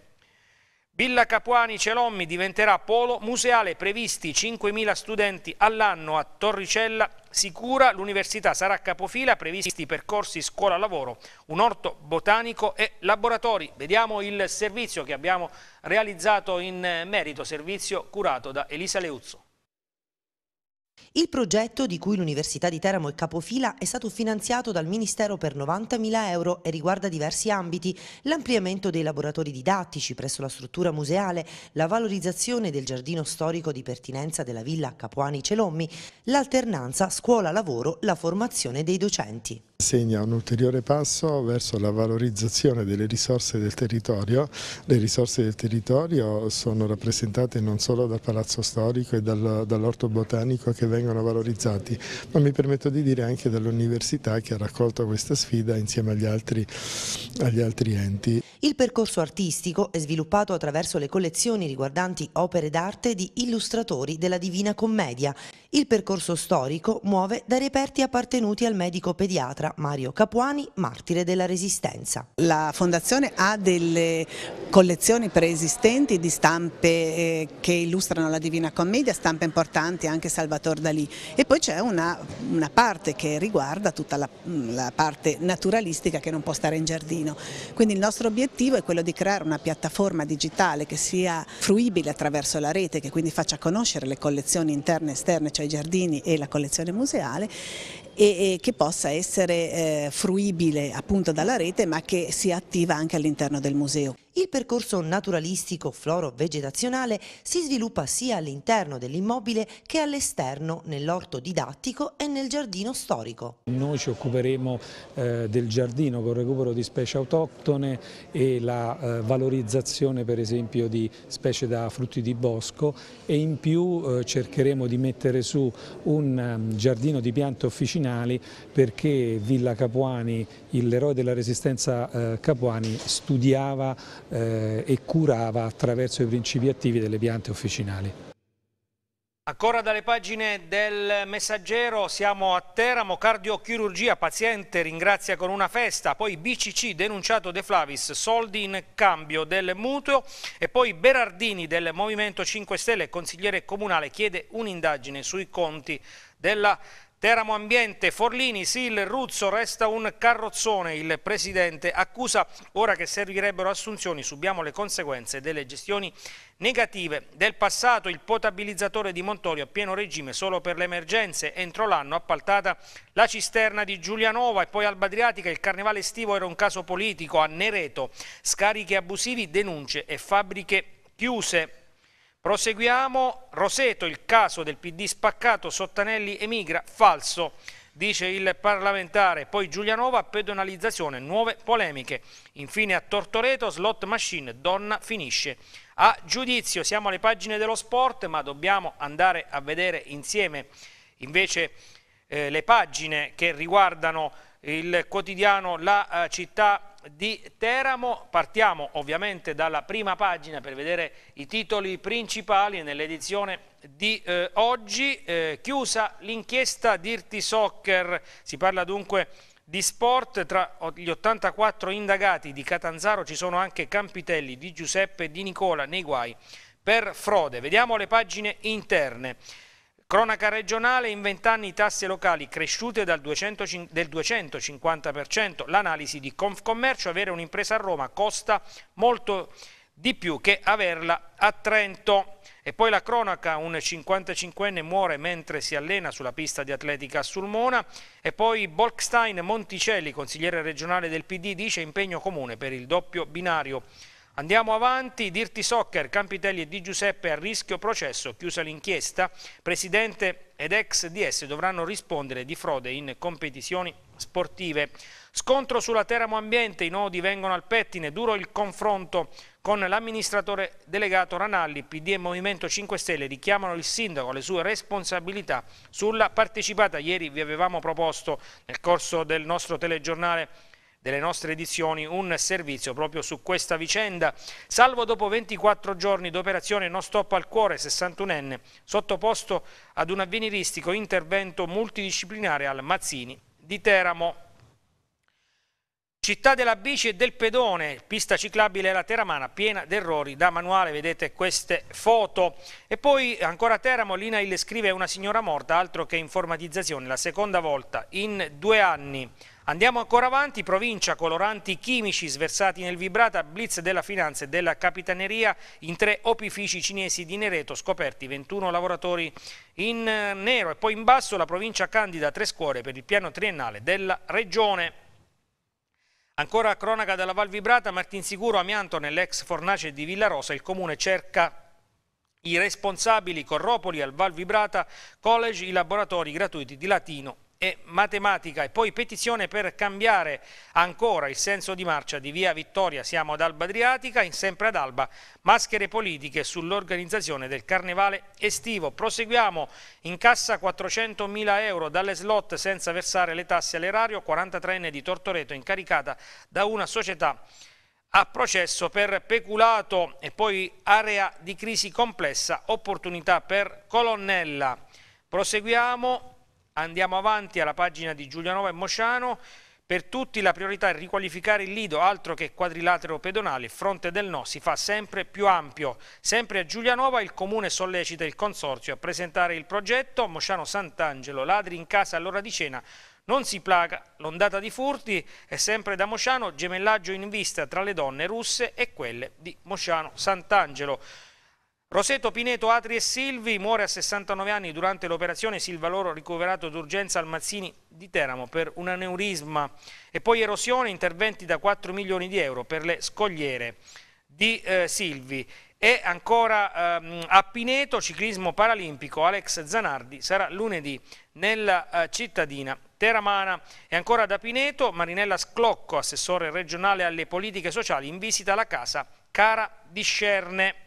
Villa Capuani Celommi diventerà polo museale, previsti 5.000 studenti all'anno a Torricella Sicura, l'università sarà capofila, previsti percorsi scuola-lavoro, un orto botanico e laboratori. Vediamo il servizio che abbiamo realizzato in merito, servizio curato da Elisa Leuzzo. Il progetto, di cui l'Università di Teramo è capofila, è stato finanziato dal Ministero per 90.000 euro e riguarda diversi ambiti, l'ampliamento dei laboratori didattici presso la struttura museale, la valorizzazione del giardino storico di pertinenza della villa Capuani Celommi, l'alternanza scuola-lavoro, la formazione dei docenti. Segna un ulteriore passo verso la valorizzazione delle risorse del territorio. Le risorse del territorio sono rappresentate non solo dal Palazzo Storico e dall'Orto Botanico che vengono valorizzati, ma mi permetto di dire anche dall'università che ha raccolto questa sfida insieme agli altri, agli altri enti. Il percorso artistico è sviluppato attraverso le collezioni riguardanti opere d'arte di illustratori della Divina Commedia. Il percorso storico muove da reperti appartenuti al medico pediatra Mario Capuani, martire della Resistenza. La Fondazione ha delle collezioni preesistenti di stampe eh, che illustrano la Divina Commedia, stampe importanti anche Salvatore riguarda lì e poi c'è una, una, parte che riguarda tutta la, mm, la parte naturalistica che non può stare in giardino. Quindi il nostro obiettivo è quello di creare una piattaforma digitale che sia fruibile attraverso la rete, che quindi faccia conoscere le collezioni interne e esterne, cioè i giardini e la collezione museale e, che possa essere eh, fruibile appunto dalla rete ma che sia attiva anche all'interno del museo. Il percorso naturalistico floro-vegetazionale si sviluppa sia all'interno dell'immobile che all'esterno, nell'orto didattico e nel giardino storico. Noi ci occuperemo eh, del giardino con recupero di specie autoctone e la eh, valorizzazione per esempio di specie da frutti di bosco e in più eh, cercheremo di mettere su un um, giardino di piante officinali perché Villa Capuani, l'eroe della resistenza eh, Capuani, studiava eh, e curava attraverso i principi attivi delle piante officinali. Ancora dalle pagine del messaggero siamo a Teramo, cardiochirurgia, paziente ringrazia con una festa, poi BCC denunciato De Flavis, soldi in cambio del mutuo e poi Berardini del Movimento 5 Stelle, consigliere comunale, chiede un'indagine sui conti della Teramo Ambiente, Forlini, Sil, Ruzzo resta un carrozzone, il presidente accusa ora che servirebbero assunzioni, subiamo le conseguenze delle gestioni negative del passato, il potabilizzatore di Montorio a pieno regime solo per le emergenze, entro l'anno appaltata la cisterna di Giulianova e poi Alba Adriatica, il carnevale estivo era un caso politico, a Nereto, scarichi abusivi, denunce e fabbriche chiuse. Proseguiamo, Roseto, il caso del PD spaccato, Sottanelli emigra, falso, dice il parlamentare. Poi Giulianova, pedonalizzazione, nuove polemiche. Infine a Tortoreto, slot machine, donna finisce. A giudizio, siamo alle pagine dello sport, ma dobbiamo andare a vedere insieme invece eh, le pagine che riguardano il quotidiano La eh, Città di Teramo, partiamo ovviamente dalla prima pagina per vedere i titoli principali nell'edizione di eh, oggi, eh, chiusa l'inchiesta Dirti Soccer, si parla dunque di sport, tra gli 84 indagati di Catanzaro ci sono anche Campitelli, Di Giuseppe e Di Nicola nei guai per frode. Vediamo le pagine interne. Cronaca regionale, in vent'anni tasse locali cresciute 200, del 250%, l'analisi di Confcommercio, avere un'impresa a Roma costa molto di più che averla a Trento. E poi la cronaca, un 55enne muore mentre si allena sulla pista di atletica a Sulmona e poi Bolkstein Monticelli, consigliere regionale del PD, dice impegno comune per il doppio binario Andiamo avanti, Dirti Soccer, Campitelli e Di Giuseppe a rischio processo, chiusa l'inchiesta, presidente ed ex DS dovranno rispondere di frode in competizioni sportive. Scontro sulla Teramo Ambiente, i nodi vengono al pettine, duro il confronto con l'amministratore delegato Ranalli, PD e Movimento 5 Stelle richiamano il sindaco alle sue responsabilità sulla partecipata. Ieri vi avevamo proposto nel corso del nostro telegiornale delle nostre edizioni un servizio proprio su questa vicenda. Salvo dopo 24 giorni d'operazione non stop al cuore, 61enne, sottoposto ad un avveniristico intervento multidisciplinare al Mazzini di Teramo. Città della bici e del pedone, pista ciclabile la Teramana, piena d'errori da manuale, vedete queste foto. E poi ancora a Teramo, l'INAIL scrive una signora morta, altro che informatizzazione, la seconda volta in due anni. Andiamo ancora avanti, provincia, coloranti chimici sversati nel Vibrata, blitz della finanza e della capitaneria in tre opifici cinesi di Nereto, scoperti 21 lavoratori in eh, nero e poi in basso la provincia candida tre scuole per il piano triennale della regione. Ancora cronaca dalla Val Vibrata, Martinsicuro, amianto nell'ex fornace di Villarosa, il comune cerca i responsabili Corropoli al Val Vibrata College, i laboratori gratuiti di latino e matematica e poi petizione per cambiare ancora il senso di marcia di via Vittoria siamo ad Alba Adriatica in sempre ad Alba maschere politiche sull'organizzazione del carnevale estivo proseguiamo in cassa 400.000 euro dalle slot senza versare le tasse all'erario 43enne di Tortoreto incaricata da una società a processo per peculato e poi area di crisi complessa opportunità per colonnella proseguiamo Andiamo avanti alla pagina di Giulianova e Mosciano. Per tutti la priorità è riqualificare il lido, altro che quadrilatero pedonale, il fronte del no si fa sempre più ampio. Sempre a Giulianova il comune sollecita il consorzio a presentare il progetto Mosciano Sant'Angelo, ladri in casa all'ora di cena. Non si plaga, l'ondata di furti è sempre da Mosciano, gemellaggio in vista tra le donne russe e quelle di Mosciano Sant'Angelo. Roseto Pineto Atri e Silvi muore a 69 anni durante l'operazione Silva Loro ricoverato d'urgenza al Mazzini di Teramo per un aneurisma e poi erosione interventi da 4 milioni di euro per le scogliere di eh, Silvi e ancora ehm, a Pineto ciclismo paralimpico Alex Zanardi sarà lunedì nella eh, cittadina Teramana e ancora da Pineto Marinella Sclocco assessore regionale alle politiche sociali in visita alla casa Cara Discerne.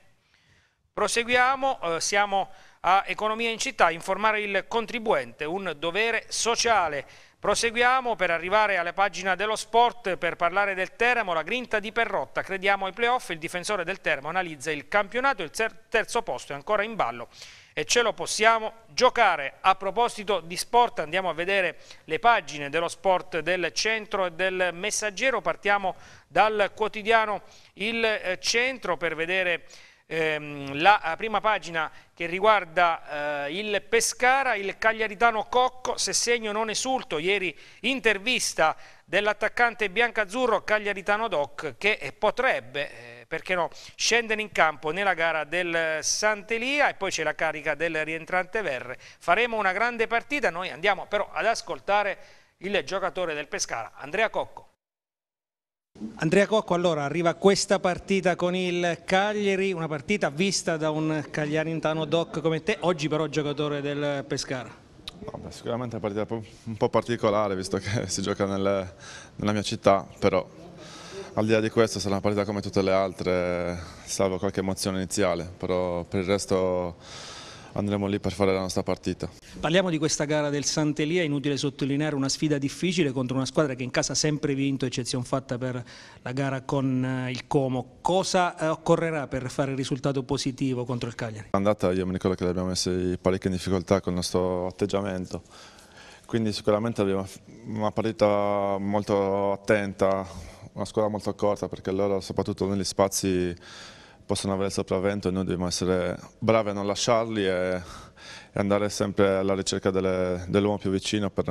Proseguiamo, eh, siamo a Economia in città, informare il contribuente, un dovere sociale. Proseguiamo per arrivare alla pagina dello sport per parlare del Teramo, la grinta di Perrotta, crediamo ai playoff, il difensore del Teramo analizza il campionato, il terzo posto è ancora in ballo e ce lo possiamo giocare. A proposito di sport andiamo a vedere le pagine dello sport del centro e del messaggero, partiamo dal quotidiano Il eh, Centro per vedere ehm, la prima pagina che riguarda eh, il Pescara, il cagliaritano Cocco, se segno non esulto, ieri intervista dell'attaccante biancazzurro cagliaritano Doc che eh, potrebbe... Eh, perché no, scendere in campo nella gara del Santelia e poi c'è la carica del rientrante Verre. Faremo una grande partita, noi andiamo però ad ascoltare il giocatore del Pescara, Andrea Cocco. Andrea Cocco, allora arriva questa partita con il Cagliari, una partita vista da un cagliarintano doc come te, oggi però giocatore del Pescara. No, beh, sicuramente è una partita un po' particolare visto che [LAUGHS] si gioca nel, nella mia città, però al di là di questo sarà una partita come tutte le altre, salvo qualche emozione iniziale, però per il resto andremo lì per fare la nostra partita. Parliamo di questa gara del Sant'Elia, inutile sottolineare una sfida difficile contro una squadra che in casa ha sempre vinto, eccezione fatta per la gara con eh, il Como. Cosa eh, occorrerà per fare il risultato positivo contro il Cagliari? Andata io mi ricordo che l'abbiamo messo parecchio in difficoltà con il nostro atteggiamento quindi sicuramente abbiamo una partita molto attenta, una squadra molto accorta perché loro soprattutto negli spazi possono avere sopravvento e noi dobbiamo essere bravi a non lasciarli e, e andare sempre alla ricerca dell'uomo più vicino per,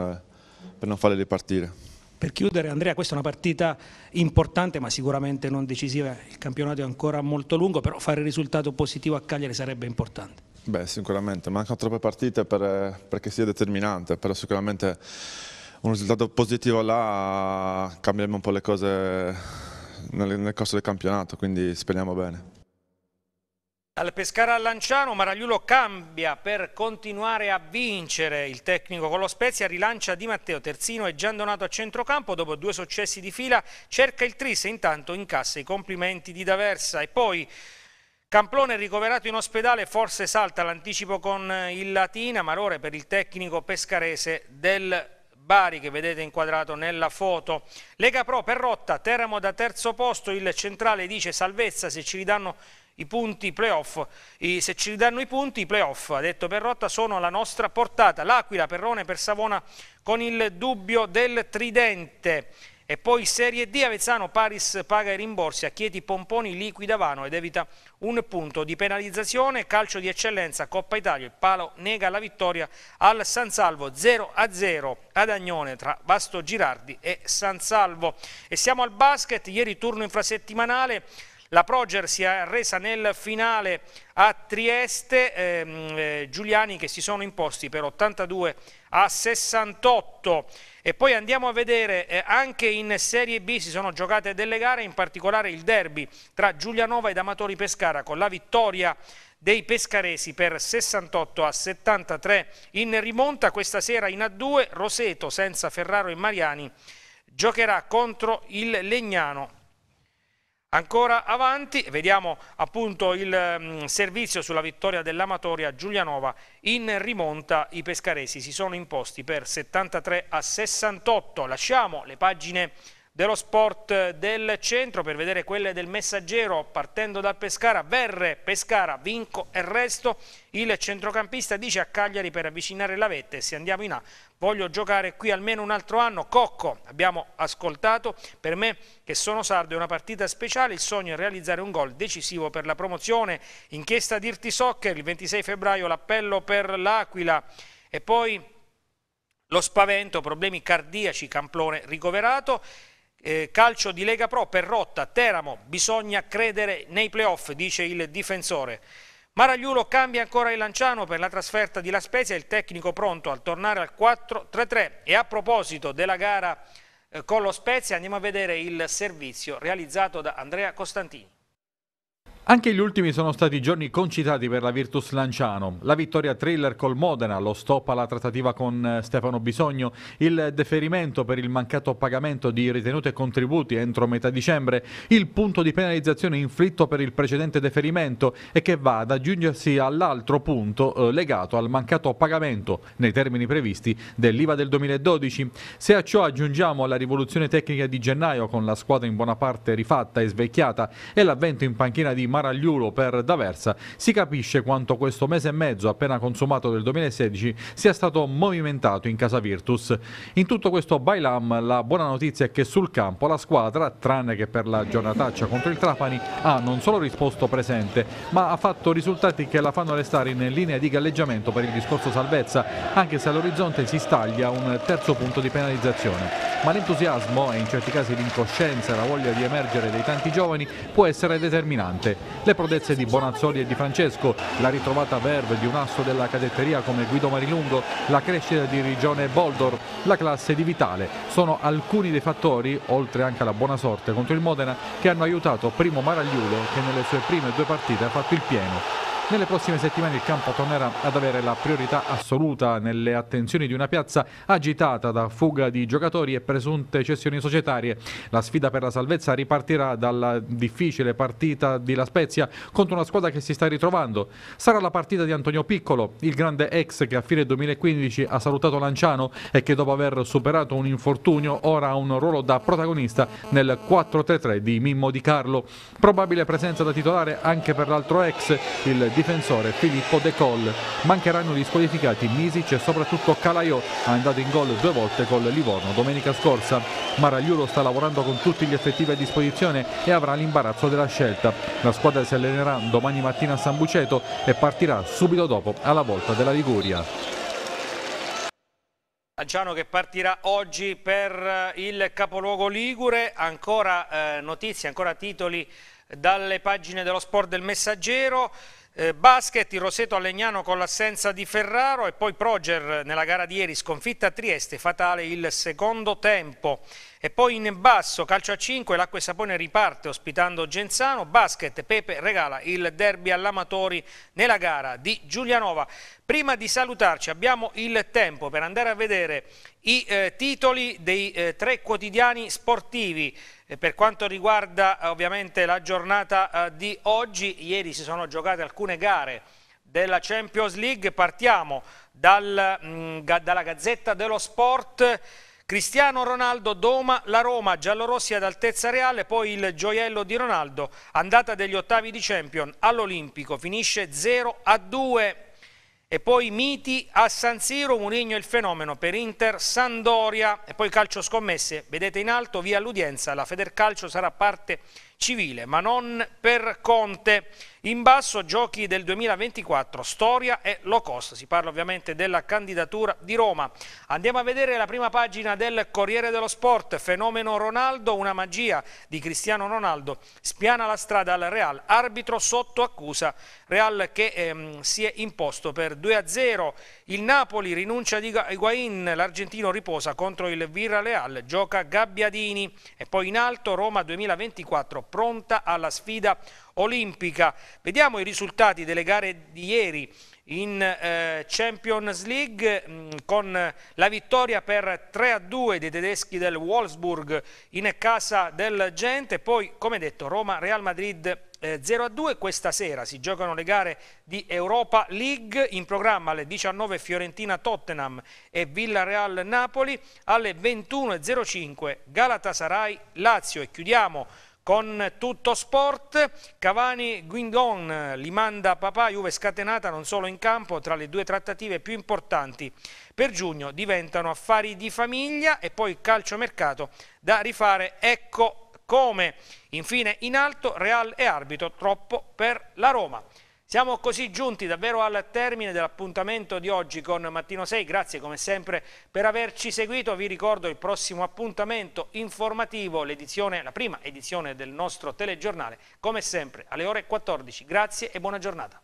per non farli ripartire. Per chiudere, Andrea, questa è una partita importante ma sicuramente non decisiva, il campionato è ancora molto lungo, però fare il risultato positivo a Cagliari sarebbe importante. Beh, sicuramente, mancano troppe partite per, perché sia determinante, però sicuramente un risultato positivo là cambierebbe un po' le cose nel, nel corso del campionato, quindi speriamo bene al Pescara al Lanciano, Maragliulo cambia per continuare a vincere il tecnico con lo Spezia, rilancia Di Matteo Terzino e Giandonato a centrocampo dopo due successi di fila, cerca il tris e intanto incassa i complimenti di D'Aversa e poi Camplone ricoverato in ospedale, forse salta l'anticipo con eh, il Latina, malore per il tecnico pescarese del Bari che vedete inquadrato nella foto. Lega Pro per rotta, Teramo da terzo posto, il centrale dice salvezza se ci ridanno i punti playoff, I, se ci danno i punti i playoff, ha detto Perrotta, sono alla nostra portata. L'Aquila, Perrone per Savona con il dubbio del tridente. E poi Serie D, Avezzano, Paris paga i rimborsi a Chieti Pomponi, liquida Vano ed evita un punto di penalizzazione. Calcio di eccellenza, Coppa Italia, il palo nega la vittoria al San Salvo 0-0 ad Agnone tra Vasto Girardi e San Salvo. E siamo al basket, ieri turno infrasettimanale. La Proger si è resa nel finale a Trieste, ehm, eh, Giuliani che si sono imposti per 82 a 68 e poi andiamo a vedere eh, anche in Serie B si sono giocate delle gare, in particolare il derby tra Giulianova ed Amatori Pescara con la vittoria dei pescaresi per 68 a 73 in rimonta questa sera in A2 Roseto senza Ferraro e Mariani giocherà contro il Legnano Ancora avanti, vediamo appunto il mm, servizio sulla vittoria dell'Amatoria Giulianova. In rimonta i pescaresi si sono imposti per 73 a 68. Lasciamo le pagine dello sport del centro per vedere quelle del messaggero partendo da Pescara, Verre, Pescara, Vinco e Resto, il centrocampista dice a Cagliari per avvicinare la vetta e se andiamo in A voglio giocare qui almeno un altro anno, Cocco abbiamo ascoltato, per me che sono sardo è una partita speciale, il sogno è realizzare un gol decisivo per la promozione, inchiesta Dirti Soccer il 26 febbraio l'appello per l'Aquila e poi... Lo spavento, problemi cardiaci, Camplone ricoverato eh, calcio di Lega Pro per rotta, Teramo, bisogna credere nei playoff, dice il difensore. Maragliulo cambia ancora il Lanciano per la trasferta di La Spezia, il tecnico pronto al tornare al 4-3-3 e a proposito della gara eh, con lo Spezia andiamo a vedere il servizio realizzato da Andrea Costantini. Anche gli ultimi sono stati giorni concitati per la Virtus Lanciano. La vittoria thriller col Modena, lo stop alla trattativa con eh, Stefano Bisogno, il deferimento per il mancato pagamento di ritenute e contributi entro metà dicembre, il punto di penalizzazione inflitto per il precedente deferimento e che va ad aggiungersi all'altro punto eh, legato al mancato pagamento nei termini previsti dell'IVA del 2012. Se a ciò aggiungiamo la rivoluzione tecnica di gennaio con la squadra in buona parte rifatta e svecchiata e l'avvento in panchina di Maragliulo per D'Aversa, si capisce quanto questo mese e mezzo appena consumato del 2016 sia stato movimentato in casa Virtus. In tutto questo bailam la buona notizia è che sul campo la squadra, tranne che per la giornataccia contro il Trapani, ha non solo risposto presente, ma ha fatto risultati che la fanno restare in linea di galleggiamento per il discorso salvezza, anche se all'orizzonte si staglia un terzo punto di penalizzazione. Ma l'entusiasmo e in certi casi l'incoscienza e la voglia di emergere dei tanti giovani può essere determinante. Le prodezze di Bonazzoli e di Francesco, la ritrovata verve di un asso della cadetteria come Guido Marilungo, la crescita di Rigione e Boldor, la classe di Vitale, sono alcuni dei fattori, oltre anche alla buona sorte contro il Modena, che hanno aiutato Primo Maragliulo che nelle sue prime due partite ha fatto il pieno nelle prossime settimane il campo tornerà ad avere la priorità assoluta nelle attenzioni di una piazza agitata da fuga di giocatori e presunte cessioni societarie. La sfida per la salvezza ripartirà dalla difficile partita di La Spezia contro una squadra che si sta ritrovando. Sarà la partita di Antonio Piccolo, il grande ex che a fine 2015 ha salutato Lanciano e che dopo aver superato un infortunio ora ha un ruolo da protagonista nel 4-3-3 di Mimmo Di Carlo. Probabile presenza da titolare anche per l'altro ex, il difensore Filippo De Col. Mancheranno gli squalificati Misic e soprattutto Calaiò, andato in gol due volte col Livorno domenica scorsa. Maragliulo sta lavorando con tutti gli effettivi a disposizione e avrà l'imbarazzo della scelta. La squadra si allenerà domani mattina a San Buceto e partirà subito dopo alla volta della Liguria. Giano che partirà oggi per eh, il capoluogo Ligure, ancora eh, notizie, ancora titoli dalle pagine dello sport del messaggero. Eh, basket, il Roseto a Legnano con l'assenza di Ferraro e poi Proger nella gara di ieri sconfitta a Trieste, fatale il secondo tempo. E poi in basso, calcio a 5, l'acqua e sapone riparte ospitando Genzano, basket, Pepe regala il derby all'Amatori nella gara di Giulianova. Prima di salutarci abbiamo il tempo per andare a vedere i eh, titoli dei eh, tre quotidiani sportivi. Eh, per quanto riguarda eh, ovviamente la giornata eh, di oggi, ieri si sono giocate alcune gare della Champions League, partiamo dal, mh, mm, dalla Gazzetta dello Sport Cristiano Ronaldo doma la Roma, giallorossi ad altezza reale, poi il gioiello di Ronaldo, andata degli ottavi di Champion all'Olimpico, finisce 0 a 2. E poi Miti a San Siro, Murigno il fenomeno per Inter Sandoria. E poi calcio scommesse, vedete in alto, via l'udienza, la Federcalcio sarà parte civile, ma non per Conte. In basso giochi del 2024, storia e low cost. Si parla ovviamente della candidatura di Roma. Andiamo a vedere la prima pagina del Corriere dello Sport. Fenomeno Ronaldo, una magia di Cristiano Ronaldo. Spiana la strada al Real, arbitro sotto accusa. Real che ehm, si è imposto per 2-0. Il Napoli rinuncia di Higuain, l'argentino riposa contro il Virra Real. Gioca Gabbiadini e poi in alto Roma 2024 pronta alla sfida olimpica. Vediamo i risultati delle gare di ieri in eh, Champions League mh, mm, con la vittoria per 3 a 2 dei tedeschi del Wolfsburg in casa del Gente, poi come detto Roma-Real Madrid eh, 0 a 2 questa sera si giocano le gare di Europa League in programma alle 19 Fiorentina Tottenham e Villarreal Napoli alle 21.05 Galatasaray Lazio e chiudiamo con tutto sport, Cavani Guingon li manda a papà, Juve scatenata non solo in campo, tra le due trattative più importanti per giugno diventano affari di famiglia e poi calciomercato da rifare ecco come. Infine in alto Real e arbitro troppo per la Roma. Siamo così giunti davvero al termine dell'appuntamento di oggi con Mattino 6, grazie come sempre per averci seguito, vi ricordo il prossimo appuntamento informativo, la prima edizione del nostro telegiornale, come sempre alle ore 14, grazie e buona giornata.